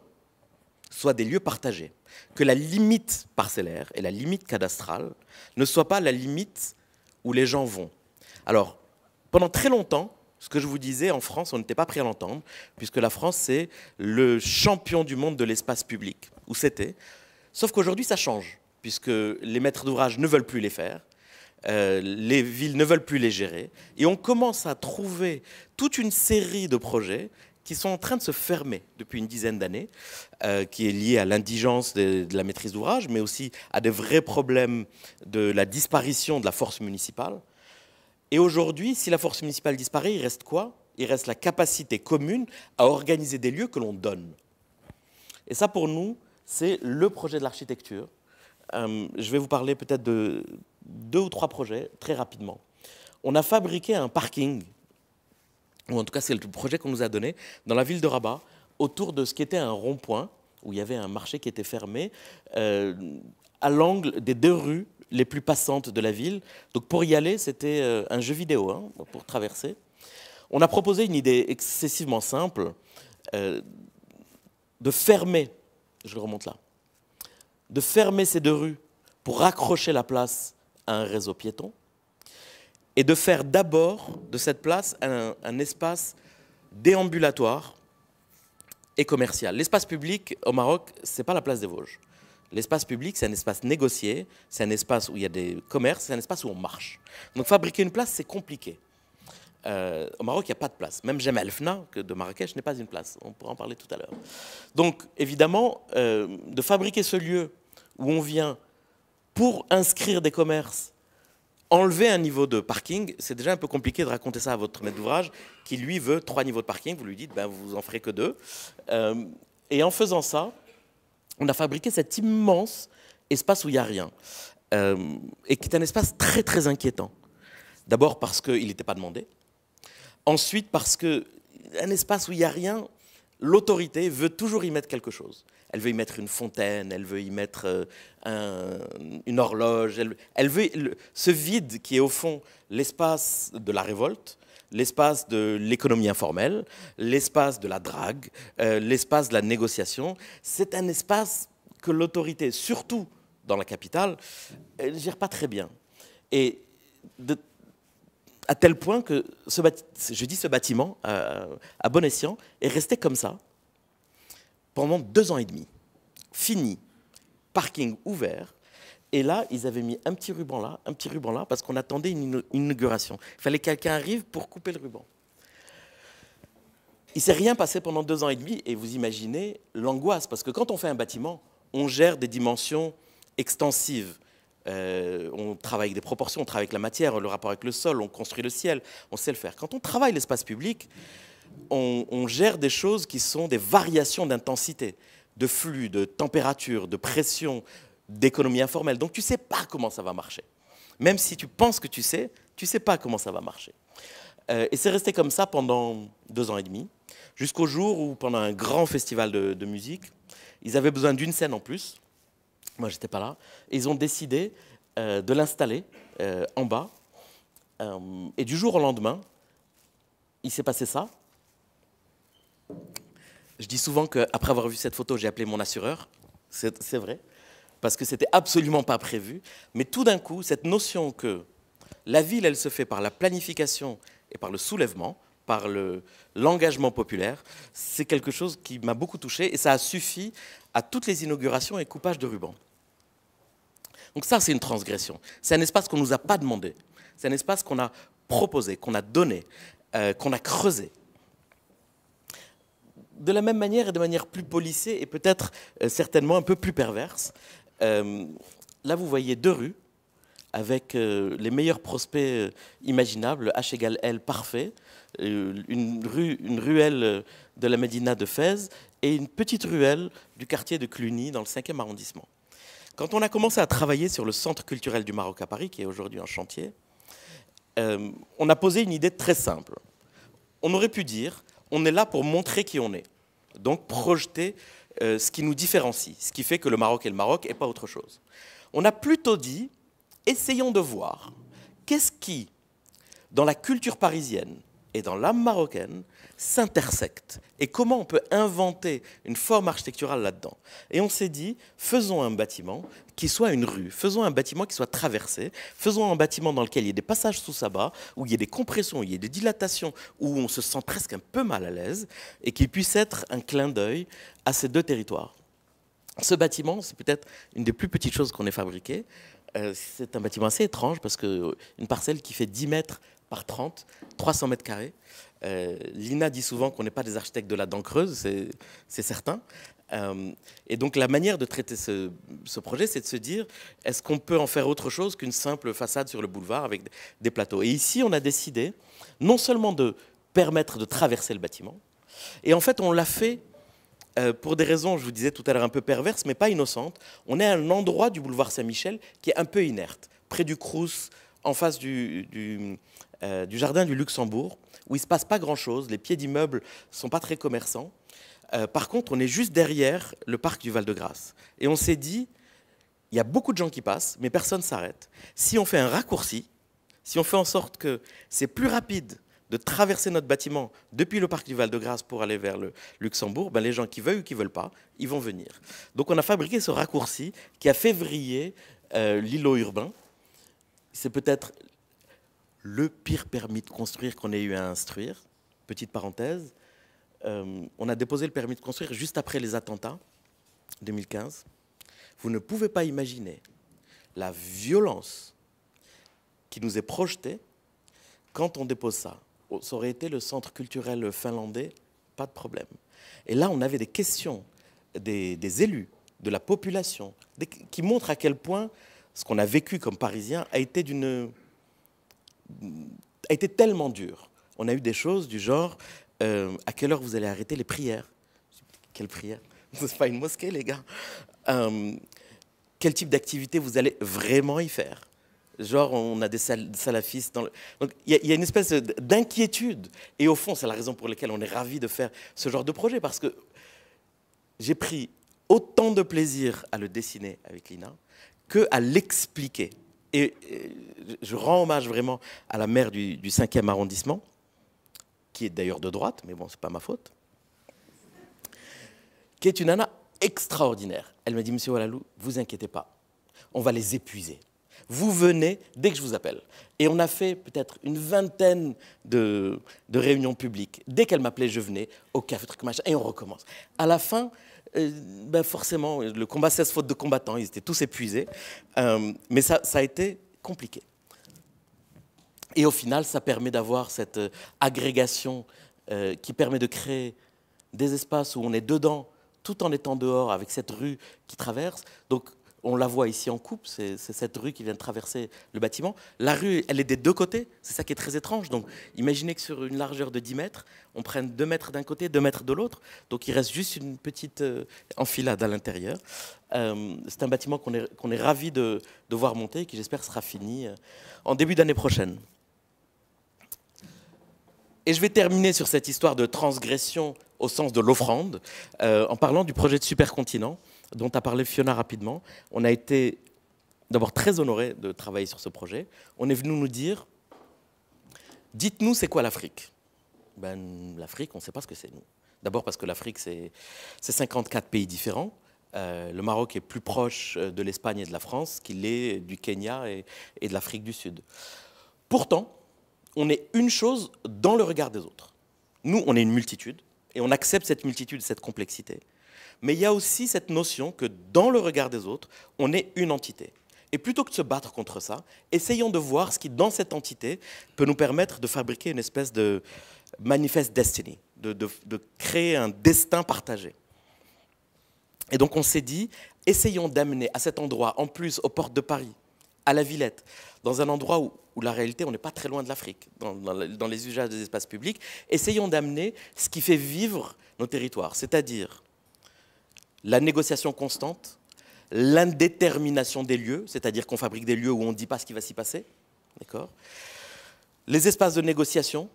soient des lieux partagés, que la limite parcellaire et la limite cadastrale ne soient pas la limite où les gens vont. Alors, pendant très longtemps, ce que je vous disais, en France, on n'était pas prêt à l'entendre, puisque la France, c'est le champion du monde de l'espace public, où c'était. Sauf qu'aujourd'hui, ça change puisque les maîtres d'ouvrage ne veulent plus les faire. Euh, les villes ne veulent plus les gérer. Et on commence à trouver toute une série de projets qui sont en train de se fermer depuis une dizaine d'années, euh, qui est lié à l'indigence de, de, la maîtrise d'ouvrage, mais aussi à des vrais problèmes de la disparition de la force municipale. Et aujourd'hui, si la force municipale disparaît, il reste quoi Il reste la capacité commune à organiser des lieux que l'on donne. Et ça, pour nous, c'est le projet de l'architecture euh, je vais vous parler peut-être de deux ou trois projets très rapidement. On a fabriqué un parking, ou en tout cas c'est le projet qu'on nous a donné, dans la ville de Rabat, autour de ce qui était un rond-point, où il y avait un marché qui était fermé, euh, à l'angle des deux rues les plus passantes de la ville. Donc pour y aller, c'était euh, un jeu vidéo hein, pour traverser. On a proposé une idée excessivement simple de fermer, je le remonte là, de fermer ces deux rues pour raccrocher la place à un réseau piéton et de faire d'abord de cette place un, espace déambulatoire et commercial. L'espace public au Maroc, ce n'est pas la place des Vosges. L'espace public, c'est un espace négocié, c'est un espace où il y a des commerces, c'est un espace où on marche. Donc fabriquer une place, c'est compliqué. Euh, au Maroc, il n'y a pas de place. Même Jemel el que de Marrakech n'est pas une place. On pourra en parler tout à l'heure. Donc évidemment, euh, de fabriquer ce lieu où on vient pour inscrire des commerces, enlever un niveau de parking, c'est déjà un peu compliqué de raconter ça à votre maître d'ouvrage qui, lui, veut trois niveaux de parking. Vous lui dites, ben, vous en ferez que deux. Euh, et en faisant ça, on a fabriqué cet immense espace où il n'y a rien. Euh, et qui est un espace très, très inquiétant. D'abord parce qu'il n'était pas demandé. Ensuite parce que espace où il n'y a rien, l'autorité veut toujours y mettre quelque chose elle veut y mettre une fontaine, elle veut y mettre euh, une horloge, elle, veut ce vide qui est au fond l'espace de la révolte, l'espace de l'économie informelle, l'espace de la drague, euh, l'espace de la négociation. C'est un espace que l'autorité, surtout dans la capitale, ne gère pas très bien. Et à tel point que ce, je dis ce bâtiment, euh, à bon escient, est resté comme ça pendant deux ans et demi. Fini. Parking ouvert. Et là, ils avaient mis un petit ruban là, un petit ruban là, parce qu'on attendait une inauguration. Il fallait que quelqu'un arrive pour couper le ruban. Il ne s'est rien passé pendant deux ans et demi, et vous imaginez l'angoisse, parce que quand on fait un bâtiment, on gère des dimensions extensives. Euh, on travaille avec des proportions, on travaille avec la matière, le rapport avec le sol, on construit le ciel, on sait le faire. Quand on travaille l'espace public, on, gère des choses qui sont des variations d'intensité, de flux, de température, de pression, d'économie informelle. Donc tu ne sais pas comment ça va marcher. Même si tu penses que tu sais, tu ne sais pas comment ça va marcher. Euh, et c'est resté comme ça pendant deux ans et demi, jusqu'au jour où, pendant un grand festival de, musique, ils avaient besoin d'une scène en plus. Moi, je n'étais pas là. ils ont décidé euh, de l'installer euh, en bas. et du jour au lendemain, il s'est passé ça. Je dis souvent qu'après avoir vu cette photo, j'ai appelé mon assureur. C'est vrai, parce que ce n'était absolument pas prévu. Mais tout d'un coup, cette notion que la ville, elle se fait par la planification et par le soulèvement, par l'engagement populaire, c'est quelque chose qui m'a beaucoup touché et ça a suffi à toutes les inaugurations et coupages de rubans. Donc ça, c'est une transgression. C'est un espace qu'on ne nous a pas demandé. C'est un espace qu'on a proposé, qu'on a donné, euh, qu'on a creusé de la même manière et de manière plus polissée et peut-être euh, certainement un peu plus perverse. Euh, là, vous voyez deux rues avec euh, les meilleurs prospects imaginables, H égale L parfait, une, rue, une ruelle de la Médina de Fès et une petite ruelle du quartier de Cluny dans le 5e arrondissement. Quand on a commencé à travailler sur le Centre culturel du Maroc à Paris, qui est aujourd'hui en chantier, on a posé une idée très simple. On aurait pu dire, on est là pour montrer qui on est donc projeter euh, ce qui nous différencie, ce qui fait que le Maroc est le Maroc et pas autre chose. On a plutôt dit, essayons de voir qu'est-ce qui, dans la culture parisienne et dans l'âme marocaine, s'intersectent et comment on peut inventer une forme architecturale là-dedans. Et on s'est dit, faisons un bâtiment qui soit une rue, faisons un bâtiment qui soit traversé, faisons un bâtiment dans lequel il y ait des passages sous sabbat, où il y ait des compressions, où il y ait des dilatations, où on se sent presque un peu mal à l'aise, et qui puisse être un clin d'œil à ces deux territoires. Ce bâtiment, c'est peut-être une des plus petites choses qu'on ait fabriquées. Euh, c'est un bâtiment assez étrange parce qu'une parcelle qui fait 10 mètres par 30, 300 mètres carrés. Euh, Lina dit souvent qu'on n'est pas des architectes de la dent creuse, c'est certain. Euh, et donc la manière de traiter ce, projet, c'est de se dire, est-ce qu'on peut en faire autre chose qu'une simple façade sur le boulevard avec des plateaux Et ici, on a décidé non seulement de permettre de traverser le bâtiment, et en fait, on l'a fait euh, pour des raisons, je vous disais tout à l'heure, un peu perverses, mais pas innocentes. On est à un endroit du boulevard Saint-Michel qui est un peu inerte, près du Crous, en face du jardin du Luxembourg où il ne se passe pas grand-chose, les pieds d'immeubles ne sont pas très commerçants. Euh, par contre, on est juste derrière le parc du Val-de-Grâce. Et on s'est dit, il y a beaucoup de gens qui passent, mais personne ne s'arrête. Si on fait un raccourci, si on fait en sorte que c'est plus rapide de traverser notre bâtiment depuis le parc du Val-de-Grâce pour aller vers le Luxembourg, ben les gens qui veulent ou qui ne veulent pas, ils vont venir. Donc on a fabriqué ce raccourci qui a février euh, l'îlot urbain. C'est peut-être le pire permis de construire qu'on ait eu à instruire. Petite parenthèse, euh, on a déposé le permis de construire juste après les attentats 2015. Vous ne pouvez pas imaginer la violence qui nous est projetée quand on dépose ça. Oh, ça aurait été le centre culturel finlandais, pas de problème. Et là, on avait des questions des, élus, de la population, qui montrent à quel point ce qu'on a vécu comme Parisien a été d'une a été tellement dur. On a eu des choses du genre euh, à quelle heure vous allez arrêter les prières Quelles prières C'est pas une mosquée, les gars. Euh, quel type d'activité vous allez vraiment y faire Genre, on a des salafistes. Dans le... Donc, il y, a une espèce d'inquiétude. Et au fond, c'est la raison pour laquelle on est ravi de faire ce genre de projet, parce que j'ai pris autant de plaisir à le dessiner avec Lina que à l'expliquer. Et je rends hommage vraiment à la maire du, du 5e arrondissement, qui est d'ailleurs de droite, mais bon, c'est pas ma faute, qui est une nana extraordinaire. Elle m'a dit, Monsieur Walalou, vous inquiétez pas, on va les épuiser. Vous venez dès que je vous appelle. Et on a fait peut-être une vingtaine de, réunions publiques. Dès qu'elle m'appelait, je venais au café, truc, et on recommence. À la fin, ben forcément, le combat cesse faute de combattants, ils étaient tous épuisés. Euh, mais ça, a été compliqué. Et au final, ça permet d'avoir cette euh, agrégation euh, qui permet de créer des espaces où on est dedans tout en étant dehors avec cette rue qui traverse. Donc on la voit ici en coupe, c'est cette rue qui vient de traverser le bâtiment. La rue, elle est des deux côtés, c'est ça qui est très étrange. Donc imaginez que sur une largeur de 10 mètres, on prenne 2 mètres d'un côté, 2 mètres de l'autre. Donc il reste juste une petite euh, enfilade à l'intérieur. Euh, c'est un bâtiment qu'on est, qu'on est ravi de, voir monter et qui j'espère sera fini euh, en début d'année prochaine. Et je vais terminer sur cette histoire de transgression au sens de l'offrande en parlant du projet de supercontinent dont a parlé Fiona rapidement. On a été d'abord très honoré de travailler sur ce projet. On est venu nous dire, dites-nous c'est quoi l'Afrique ben, L'Afrique, on ne sait pas ce que c'est nous. D'abord parce que l'Afrique, c'est 54 pays différents. Euh, le Maroc est plus proche euh, de l'Espagne et de la France qu'il est du Kenya et de l'Afrique du Sud. Pourtant, on est une chose dans le regard des autres. Nous, on est une multitude, et on accepte cette multitude, cette complexité mais il y a aussi cette notion que dans le regard des autres, on est une entité. Et plutôt que de se battre contre ça, essayons de voir ce qui, dans cette entité, peut nous permettre de fabriquer une espèce de manifeste destiny, de, créer un destin partagé. Et donc on s'est dit, essayons d'amener à cet endroit, en plus aux portes de Paris, à la Villette, dans un endroit où, la réalité, on n'est pas très loin de l'Afrique, dans les usages des espaces publics, essayons d'amener ce qui fait vivre nos territoires, c'est-à-dire la négociation constante, l'indétermination des lieux, c'est-à-dire qu'on fabrique des lieux où on ne dit pas ce qui va s'y passer, d'accord les espaces de négociation,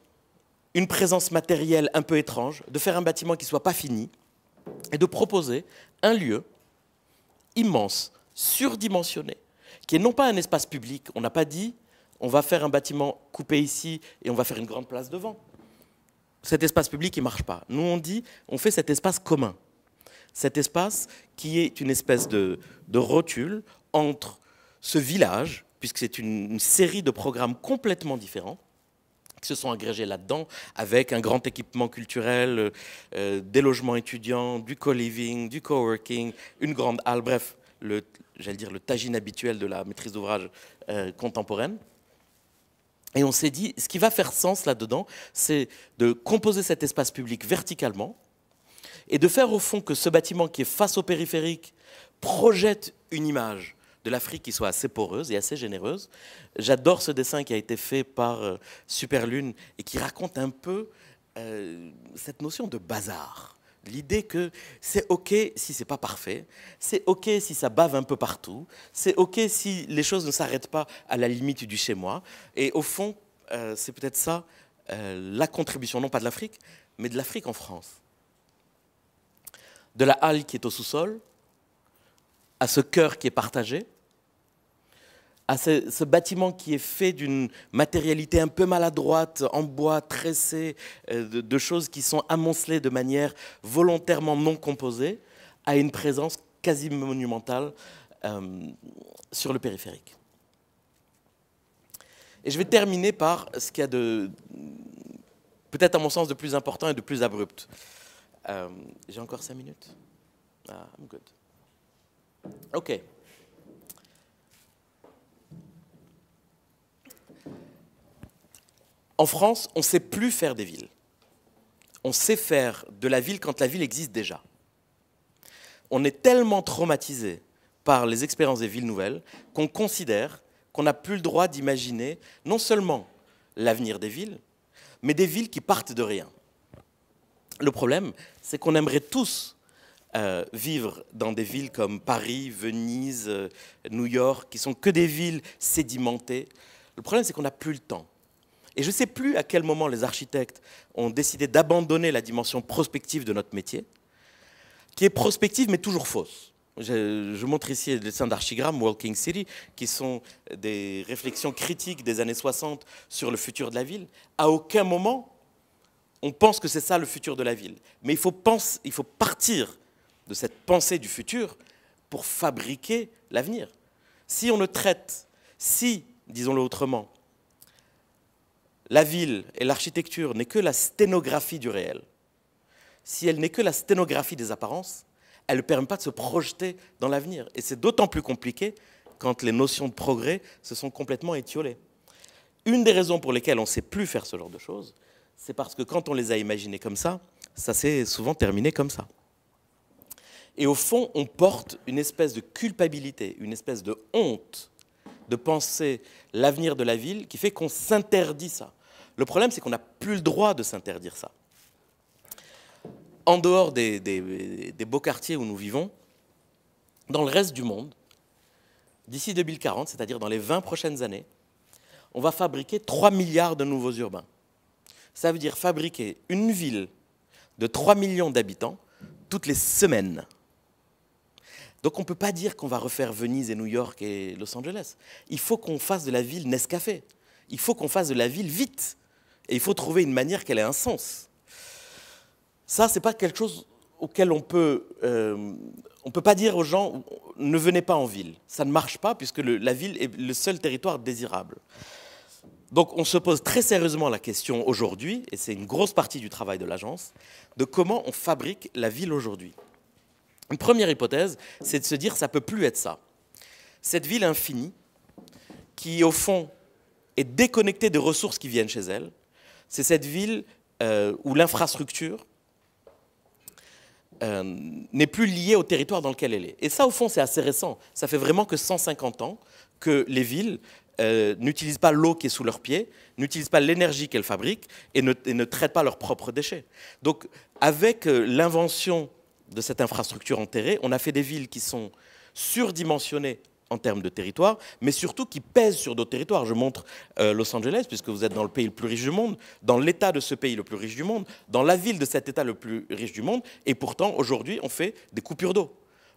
une présence matérielle un peu étrange, de faire un bâtiment qui ne soit pas fini, et de proposer un lieu immense, surdimensionné, qui est non pas un espace public, on n'a pas dit on va faire un bâtiment coupé ici et on va faire une grande place devant. Cet espace public, il ne marche pas. Nous, on dit, on fait cet espace commun cet espace qui est une espèce de, rotule entre ce village, puisque c'est une, série de programmes complètement différents, qui se sont agrégés là-dedans avec un grand équipement culturel, euh, euh, des logements étudiants, du co-living, du co-working, une grande halle, bref, j'allais dire le tagine habituel de la maîtrise d'ouvrage euh, contemporaine. Et on s'est dit, ce qui va faire sens là-dedans, c'est de composer cet espace public verticalement, et de faire au fond que ce bâtiment qui est face au périphérique projette une image de l'Afrique qui soit assez poreuse et assez généreuse. J'adore ce dessin qui a été fait par euh, Superlune et qui raconte un peu euh, cette notion de bazar. L'idée que c'est OK si c'est pas parfait, c'est OK si ça bave un peu partout, c'est OK si les choses ne s'arrêtent pas à la limite du chez moi. Et au fond, euh, c'est peut-être ça la contribution, non pas de l'Afrique, mais de l'Afrique en France de la halle qui est au sous-sol, à ce cœur qui est partagé, à ce, bâtiment qui est fait d'une matérialité un peu maladroite, en bois, tressé, euh, de, choses qui sont amoncelées de manière volontairement non composée, à une présence quasi monumentale euh, sur le périphérique. Et je vais terminer par ce qu'il y a de, peut-être à mon sens, de plus important et de plus abrupt. Euh, j'ai encore cinq minutes. Ah, I'm good. OK. En France, on ne sait plus faire des villes. On sait faire de la ville quand la ville existe déjà. On est tellement traumatisé par les expériences des villes nouvelles qu'on considère qu'on n'a plus le droit d'imaginer non seulement l'avenir des villes, mais des villes qui partent de rien. Le problème, c'est qu'on aimerait tous euh, vivre dans des villes comme Paris, Venise, euh, New York, qui sont que des villes sédimentées. Le problème, c'est qu'on n'a plus le temps. Et je ne sais plus à quel moment les architectes ont décidé d'abandonner la dimension prospective de notre métier, qui est prospective mais toujours fausse. Je, je montre ici les dessins d'Archigram, Walking City, qui sont des réflexions critiques des années 60 sur le futur de la ville. À aucun moment, on pense que c'est ça le futur de la ville. Mais il faut, partir de cette pensée du futur pour fabriquer l'avenir. Si on le traite, si, disons-le autrement, la ville et l'architecture n'est que la sténographie du réel, si elle n'est que la sténographie des apparences, elle ne permet pas de se projeter dans l'avenir. Et c'est d'autant plus compliqué quand les notions de progrès se sont complètement étiolées. Une des raisons pour lesquelles on ne sait plus faire ce genre de choses, c'est parce que quand on les a imaginés comme ça, ça s'est souvent terminé comme ça. Et au fond, on porte une espèce de culpabilité, une espèce de honte de penser l'avenir de la ville qui fait qu'on s'interdit ça. Le problème, c'est qu'on n'a plus le droit de s'interdire ça. En dehors des, beaux quartiers où nous vivons, dans le reste du monde, d'ici 2040, c'est-à-dire dans les 20 prochaines années, on va fabriquer 3 milliards de nouveaux urbains. Ça veut dire fabriquer une ville de 3 millions d'habitants toutes les semaines. Donc on ne peut pas dire qu'on va refaire Venise et New York et Los Angeles. Il faut qu'on fasse de la ville Nescafé. Il faut qu'on fasse de la ville vite. Et il faut trouver une manière qu'elle ait un sens. Ça, ce n'est pas quelque chose auquel on peut... Euh, on peut pas dire aux gens, ne venez pas en ville. Ça ne marche pas puisque la ville est le seul territoire désirable. Donc on se pose très sérieusement la question aujourd'hui, et c'est une grosse partie du travail de l'agence, de comment on fabrique la ville aujourd'hui. Une première hypothèse, c'est de se dire ça ne peut plus être ça. Cette ville infinie, qui au fond est déconnectée des ressources qui viennent chez elle, c'est cette ville euh, où l'infrastructure euh, n'est plus liée au territoire dans lequel elle est. Et ça, au fond, c'est assez récent. Ça fait vraiment que 150 ans que les villes euh, n'utilisent pas l'eau qui est sous leurs pieds, n'utilisent pas l'énergie qu'elles fabriquent et ne, traitent pas leurs propres déchets. Donc, avec euh, l'invention de cette infrastructure enterrée, on a fait des villes qui sont surdimensionnées en termes de territoire, mais surtout qui pèsent sur d'autres territoires. Je montre euh, Los Angeles, puisque vous êtes dans le pays le plus riche du monde, dans l'État de ce pays le plus riche du monde, dans la ville de cet État le plus riche du monde, et pourtant, aujourd'hui, on fait des coupures d'eau.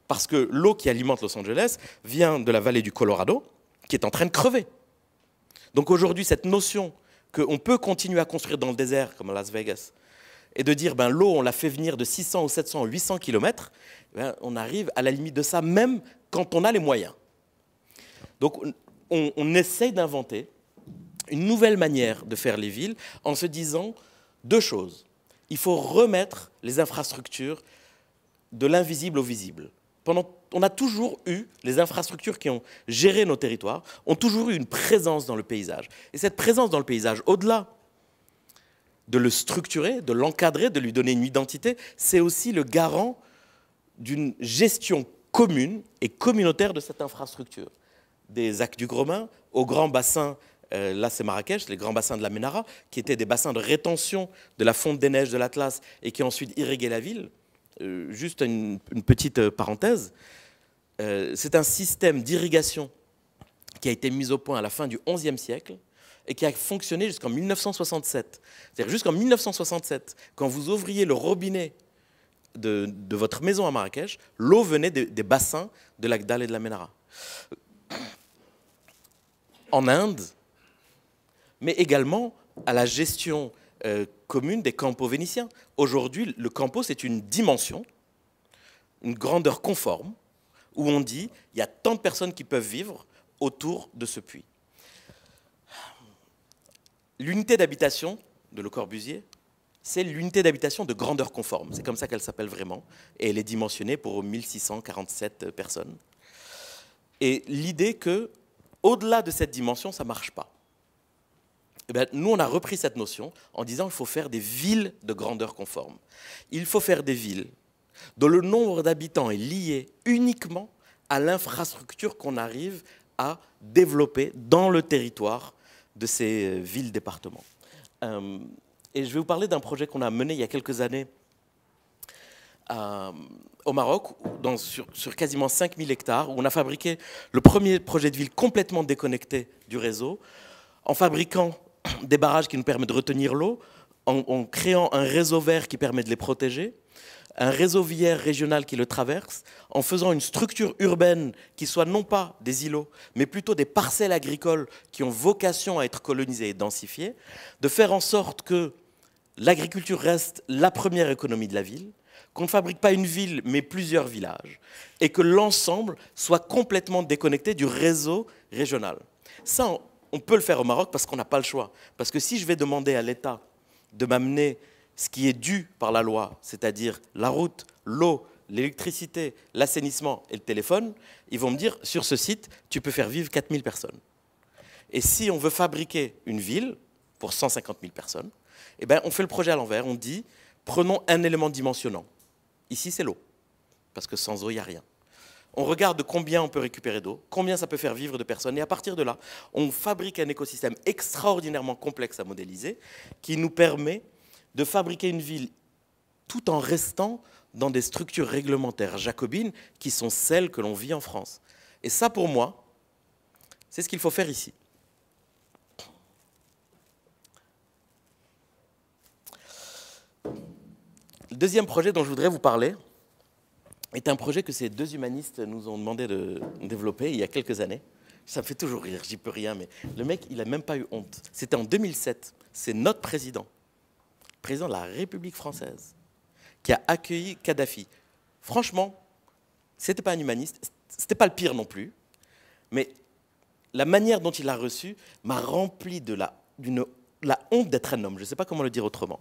Parce que l'eau qui alimente Los Angeles vient de la vallée du Colorado, qui est en train de crever. Donc aujourd'hui, cette notion qu'on peut continuer à construire dans le désert, comme à Las Vegas, et de dire ben, l'eau, on la fait venir de 600 ou 700 ou 800 km, ben, on arrive à la limite de ça même quand on a les moyens. Donc on, on essaye d'inventer une nouvelle manière de faire les villes en se disant deux choses. Il faut remettre les infrastructures de l'invisible au visible on a toujours eu, les infrastructures qui ont géré nos territoires, ont toujours eu une présence dans le paysage. Et cette présence dans le paysage, au-delà de le structurer, de l'encadrer, de lui donner une identité, c'est aussi le garant d'une gestion commune et communautaire de cette infrastructure. Des actes du Gromain aux grands bassins, euh, là c'est Marrakech, les grands bassins de la Ménara, qui étaient des bassins de rétention de la fonte des neiges de l'Atlas et qui ensuite irrigué la ville, euh, juste une, petite euh, parenthèse. Euh, c'est un système d'irrigation qui a été mis au point à la fin du XIe siècle et qui a fonctionné jusqu'en 1967. C'est-à-dire jusqu'en 1967, quand vous ouvriez le robinet de, votre maison à Marrakech, l'eau venait des, bassins de l'Agdal et de la Ménara. En Inde, mais également à la gestion commune des campos vénitiens. Aujourd'hui, le campo, c'est une dimension, une grandeur conforme, où on dit il y a tant de personnes qui peuvent vivre autour de ce puits. L'unité d'habitation de Le Corbusier, c'est l'unité d'habitation de grandeur conforme. C'est comme ça qu'elle s'appelle vraiment. Et elle est dimensionnée pour 1647 personnes. Et l'idée que, au-delà de cette dimension, ça ne marche pas. Eh ben, nous, on a repris cette notion en disant qu'il faut faire des villes de grandeur conforme. Il faut faire des villes dont le nombre d'habitants est lié uniquement à l'infrastructure qu'on arrive à développer dans le territoire de ces euh, villes-départements. Euh, et je vais vous parler d'un projet qu'on a mené il y a quelques années euh, au Maroc, sur, sur, quasiment 5000 hectares, où on a fabriqué le premier projet de ville complètement déconnecté du réseau, en fabriquant des barrages qui nous permettent de retenir l'eau, en, créant un réseau vert qui permet de les protéger, un réseau vière régional qui le traverse, en faisant une structure urbaine qui soit non pas des îlots, mais plutôt des parcelles agricoles qui ont vocation à être colonisées et densifiées, de faire en sorte que l'agriculture reste la première économie de la ville, qu'on ne fabrique pas une ville, mais plusieurs villages, et que l'ensemble soit complètement déconnecté du réseau régional. Ça, on peut le faire au Maroc parce qu'on n'a pas le choix. Parce que si je vais demander à l'État de m'amener ce qui est dû par la loi, c'est-à-dire la route, l'eau, l'électricité, l'assainissement et le téléphone, ils vont me dire, sur ce site, tu peux faire vivre 4000 personnes. Et si on veut fabriquer une ville pour 150 000 personnes, eh ben, on fait le projet à l'envers, on dit, prenons un élément dimensionnant. Ici, c'est l'eau, parce que sans eau, il n'y a rien on regarde combien on peut récupérer d'eau, combien ça peut faire vivre de personnes, et à partir de là, on fabrique un écosystème extraordinairement complexe à modéliser qui nous permet de fabriquer une ville tout en restant dans des structures réglementaires jacobines qui sont celles que l'on vit en France. Et ça, pour moi, c'est ce qu'il faut faire ici. Le deuxième projet dont je voudrais vous parler, est un projet que ces deux humanistes nous ont demandé de développer il y a quelques années. Ça me fait toujours rire, j'y peux rien, mais le mec, il n'a même pas eu honte. C'était en 2007, c'est notre président, président de la République française, qui a accueilli Kadhafi. Franchement, c'était pas un humaniste, c'était pas le pire non plus, mais la manière dont il l'a reçu m'a rempli de la, la honte d'être un homme. Je ne sais pas comment le dire autrement.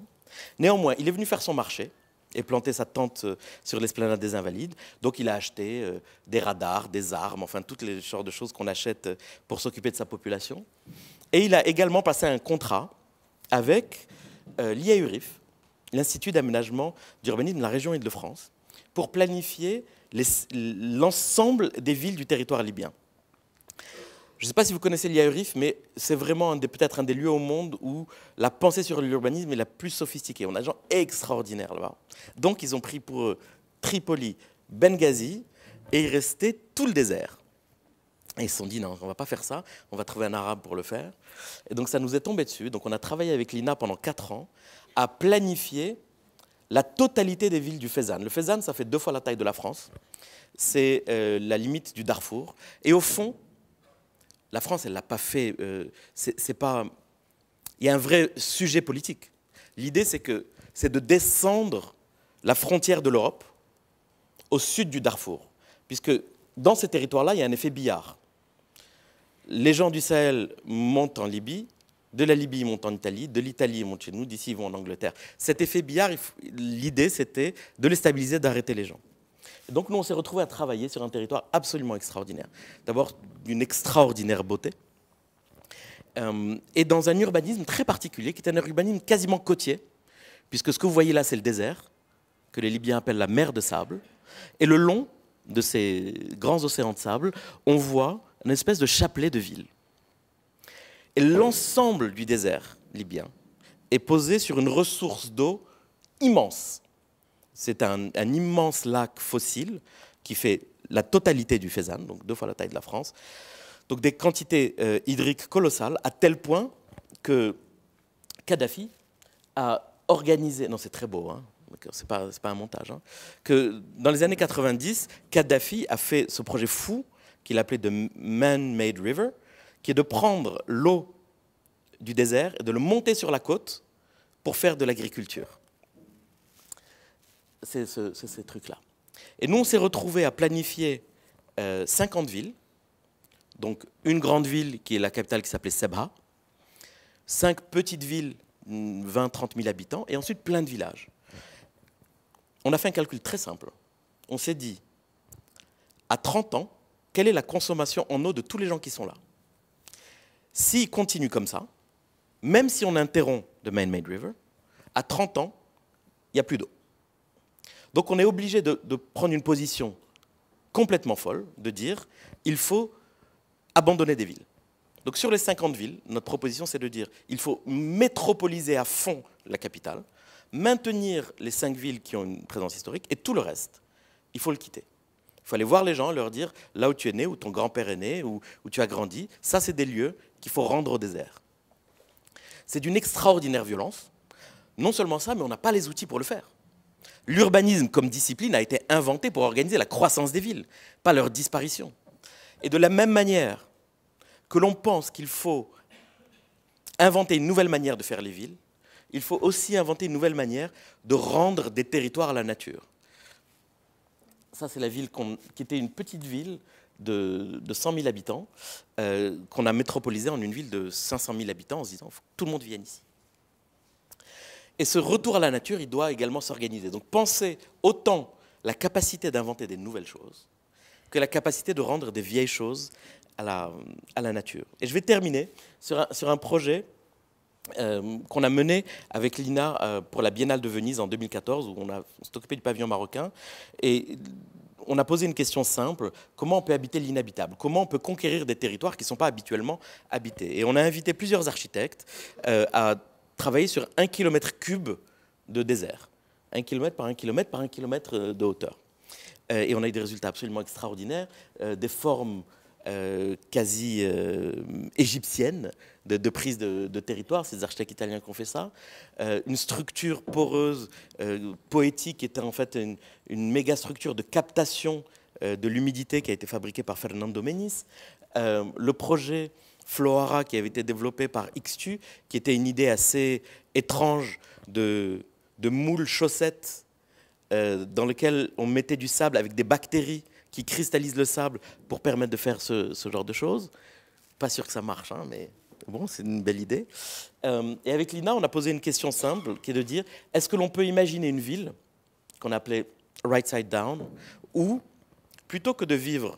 Néanmoins, il est venu faire son marché et planté sa tente euh, sur l'esplanade des Invalides. Donc il a acheté euh, des radars, des armes, enfin toutes les sortes de choses qu'on achète euh, pour s'occuper de sa population. Et il a également passé un contrat avec l'IAURIF, l'Institut d'aménagement d'urbanisme de la région Île-de-France, pour planifier l'ensemble des villes du territoire libyen. Je ne sais pas si vous connaissez l'IAURIF, mais c'est vraiment peut-être un des lieux au monde où la pensée sur l'urbanisme est la plus sophistiquée. On a des gens extraordinaires là-bas. Donc ils ont pris pour euh, Tripoli, Benghazi, et ils restaient tout le désert. Et ils se sont dit, non, on ne va pas faire ça, on va trouver un arabe pour le faire. Et donc ça nous est tombé dessus. Donc on a travaillé avec l'INA pendant quatre ans à planifier la totalité des villes du Faisan. Le Faisan, ça fait deux fois la taille de la France. C'est euh, la limite du Darfour. Et au fond, la France, elle ne l'a pas fait. Euh, c'est pas. Il y a un vrai sujet politique. L'idée, c'est que c'est de descendre la frontière de l'Europe au sud du Darfour, puisque dans ces territoires-là, il y a un effet billard. Les gens du Sahel montent en Libye, de la Libye, ils montent en Italie, de l'Italie, ils montent chez nous, d'ici, ils vont en Angleterre. Cet effet billard, l'idée, c'était de les stabiliser, d'arrêter les gens donc nous, on s'est retrouvés à travailler sur un territoire absolument extraordinaire. D'abord, d'une extraordinaire beauté, euh, et dans un urbanisme très particulier, qui est un urbanisme quasiment côtier, puisque ce que vous voyez là, c'est le désert, que les Libyens appellent la mer de sable, et le long de ces grands océans de sable, on voit une espèce de chapelet de ville. Et l'ensemble du désert libyen est posé sur une ressource d'eau immense, c'est un, immense lac fossile qui fait la totalité du Fézanne, donc deux fois la taille de la France. Donc des quantités euh, hydriques colossales, à tel point que Kadhafi a organisé, non c'est très beau, hein, c'est pas, un montage, hein, que dans les années 90, Kadhafi a fait ce projet fou qu'il appelait de Man-Made River, qui est de prendre l'eau du désert et de le monter sur la côte pour faire de l'agriculture c'est ce, ces trucs-là. Et nous, on s'est retrouvés à planifier euh, 50 villes. Donc, une grande ville qui est la capitale qui s'appelait Sebha, cinq petites villes, 20-30 mm, 000 habitants, et ensuite plein de villages. On a fait un calcul très simple. On s'est dit, à 30 ans, quelle est la consommation en eau de tous les gens qui sont là S'ils continuent comme ça, même si on interrompt de Man Made River, à 30 ans, il n'y a plus d'eau. Donc on est obligé de, prendre une position complètement folle, de dire il faut abandonner des villes. Donc sur les 50 villes, notre proposition c'est de dire il faut métropoliser à fond la capitale, maintenir les 5 villes qui ont une présence historique et tout le reste, il faut le quitter. Il faut aller voir les gens, leur dire là où tu es né, où ton grand-père est né, où, où tu as grandi, ça c'est des lieux qu'il faut rendre au désert. C'est d'une extraordinaire violence. Non seulement ça, mais on n'a pas les outils pour le faire. L'urbanisme comme discipline a été inventé pour organiser la croissance des villes, pas leur disparition. Et de la même manière que l'on pense qu'il faut inventer une nouvelle manière de faire les villes, il faut aussi inventer une nouvelle manière de rendre des territoires à la nature. Ça, c'est la ville qui était une petite ville de, 100 000 habitants, euh, qu'on a métropolisée en une ville de 500 000 habitants en se disant, tout le monde vienne ici. Et ce retour à la nature, il doit également s'organiser. Donc pensez autant la capacité d'inventer des nouvelles choses que la capacité de rendre des vieilles choses à la, nature. Et je vais terminer sur un, projet euh, qu'on a mené avec l'INA euh, pour la Biennale de Venise en 2014, où on, on s'est occupé du pavillon marocain. Et on a posé une question simple, comment on peut habiter l'inhabitable Comment on peut conquérir des territoires qui ne sont pas habituellement habités Et on a invité plusieurs architectes euh, à travailler sur un kilomètre cube de désert. Un kilomètre par un kilomètre par un kilomètre euh, de hauteur. Euh, et on a eu des résultats absolument extraordinaires, euh, des formes quasi égyptiennes de, prise de, de, territoire, ces architectes italiens qui ont fait ça, une structure poreuse, poétique, qui était en fait une, une méga structure de captation de l'humidité qui a été fabriquée par Fernando Menis. le projet Flora qui avait été développée par Xtu, qui était une idée assez étrange de, moule chaussette euh, dans lequel on mettait du sable avec des bactéries qui cristallisent le sable pour permettre de faire ce, genre de choses. Pas sûr que ça marche, hein, mais bon, c'est une belle idée. Euh, et avec Lina, on a posé une question simple qui est de dire est-ce que l'on peut imaginer une ville qu'on appelait Right Side Down où, plutôt que de vivre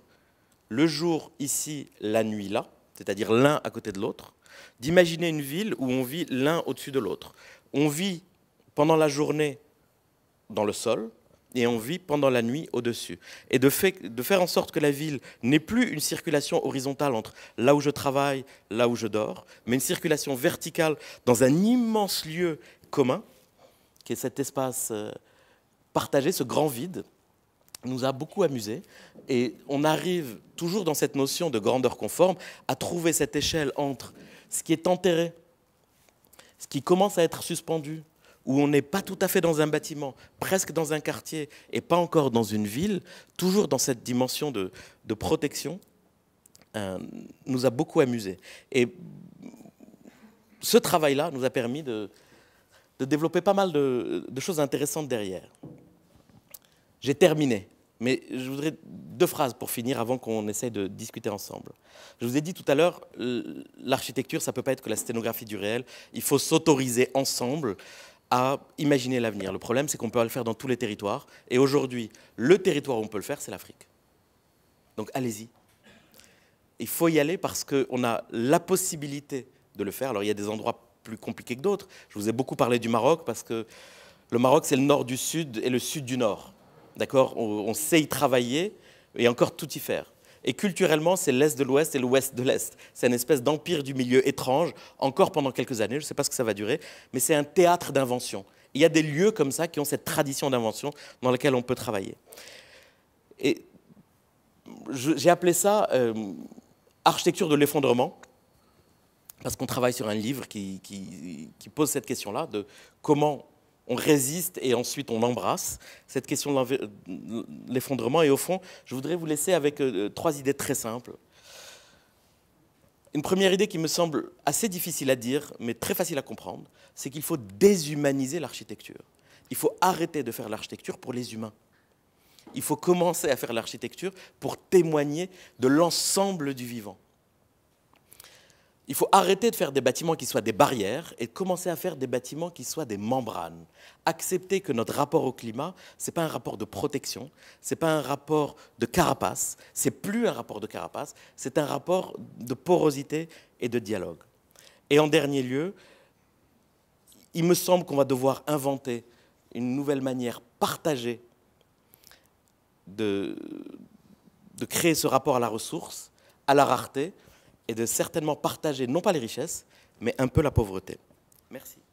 le jour ici, la nuit là, c'est-à-dire l'un à côté de l'autre, d'imaginer une ville où on vit l'un au-dessus de l'autre. On vit pendant la journée dans le sol et on vit pendant la nuit au-dessus. Et de, faire en sorte que la ville n'ait plus une circulation horizontale entre là où je travaille, là où je dors, mais une circulation verticale dans un immense lieu commun, qui est cet espace euh, partagé, ce grand vide, nous a beaucoup amusé et on arrive toujours dans cette notion de grandeur conforme à trouver cette échelle entre ce qui est enterré, ce qui commence à être suspendu, où on n'est pas tout à fait dans un bâtiment, presque dans un quartier et pas encore dans une ville, toujours dans cette dimension de, protection, euh, nous a beaucoup amusé. Et ce travail-là nous a permis de, développer pas mal de choses intéressantes derrière. J'ai terminé. Mais je voudrais deux phrases pour finir avant qu'on essaye de discuter ensemble. Je vous ai dit tout à l'heure, l'architecture, ça ne peut pas être que la sténographie du réel. Il faut s'autoriser ensemble à imaginer l'avenir. Le problème, c'est qu'on peut le faire dans tous les territoires. Et aujourd'hui, le territoire où on peut le faire, c'est l'Afrique. Donc allez-y. Il faut y aller parce qu'on a la possibilité de le faire. Alors il y a des endroits plus compliqués que d'autres. Je vous ai beaucoup parlé du Maroc parce que le Maroc, c'est le nord du sud et le sud du nord. D'accord on, sait y travailler et encore tout y faire. Et culturellement, c'est l'Est de l'Ouest et l'Ouest de l'Est. C'est une espèce d'empire du milieu étrange, encore pendant quelques années, je ne sais pas ce que ça va durer, mais c'est un théâtre d'invention. Il y a des lieux comme ça qui ont cette tradition d'invention dans laquelle on peut travailler. Et j'ai appelé ça euh, architecture de l'effondrement, parce qu'on travaille sur un livre qui pose cette question-là de comment on résiste et ensuite on embrasse cette question de l'effondrement. Et au fond, je voudrais vous laisser avec euh, trois idées très simples. Une première idée qui me semble assez difficile à dire, mais très facile à comprendre, c'est qu'il faut déshumaniser l'architecture. Il faut arrêter de faire l'architecture pour les humains. Il faut commencer à faire l'architecture pour témoigner de l'ensemble du vivant. Il faut arrêter de faire des bâtiments qui soient des barrières et commencer à faire des bâtiments qui soient des membranes. Accepter que notre rapport au climat, ce n'est pas un rapport de protection, ce n'est pas un rapport de carapace, c'est plus un rapport de carapace, c'est un rapport de porosité et de dialogue. Et en dernier lieu, il me semble qu'on va devoir inventer une nouvelle manière partagée de créer ce rapport à la ressource, à la rareté, et de certainement partager non pas les richesses, mais un peu la pauvreté. Merci.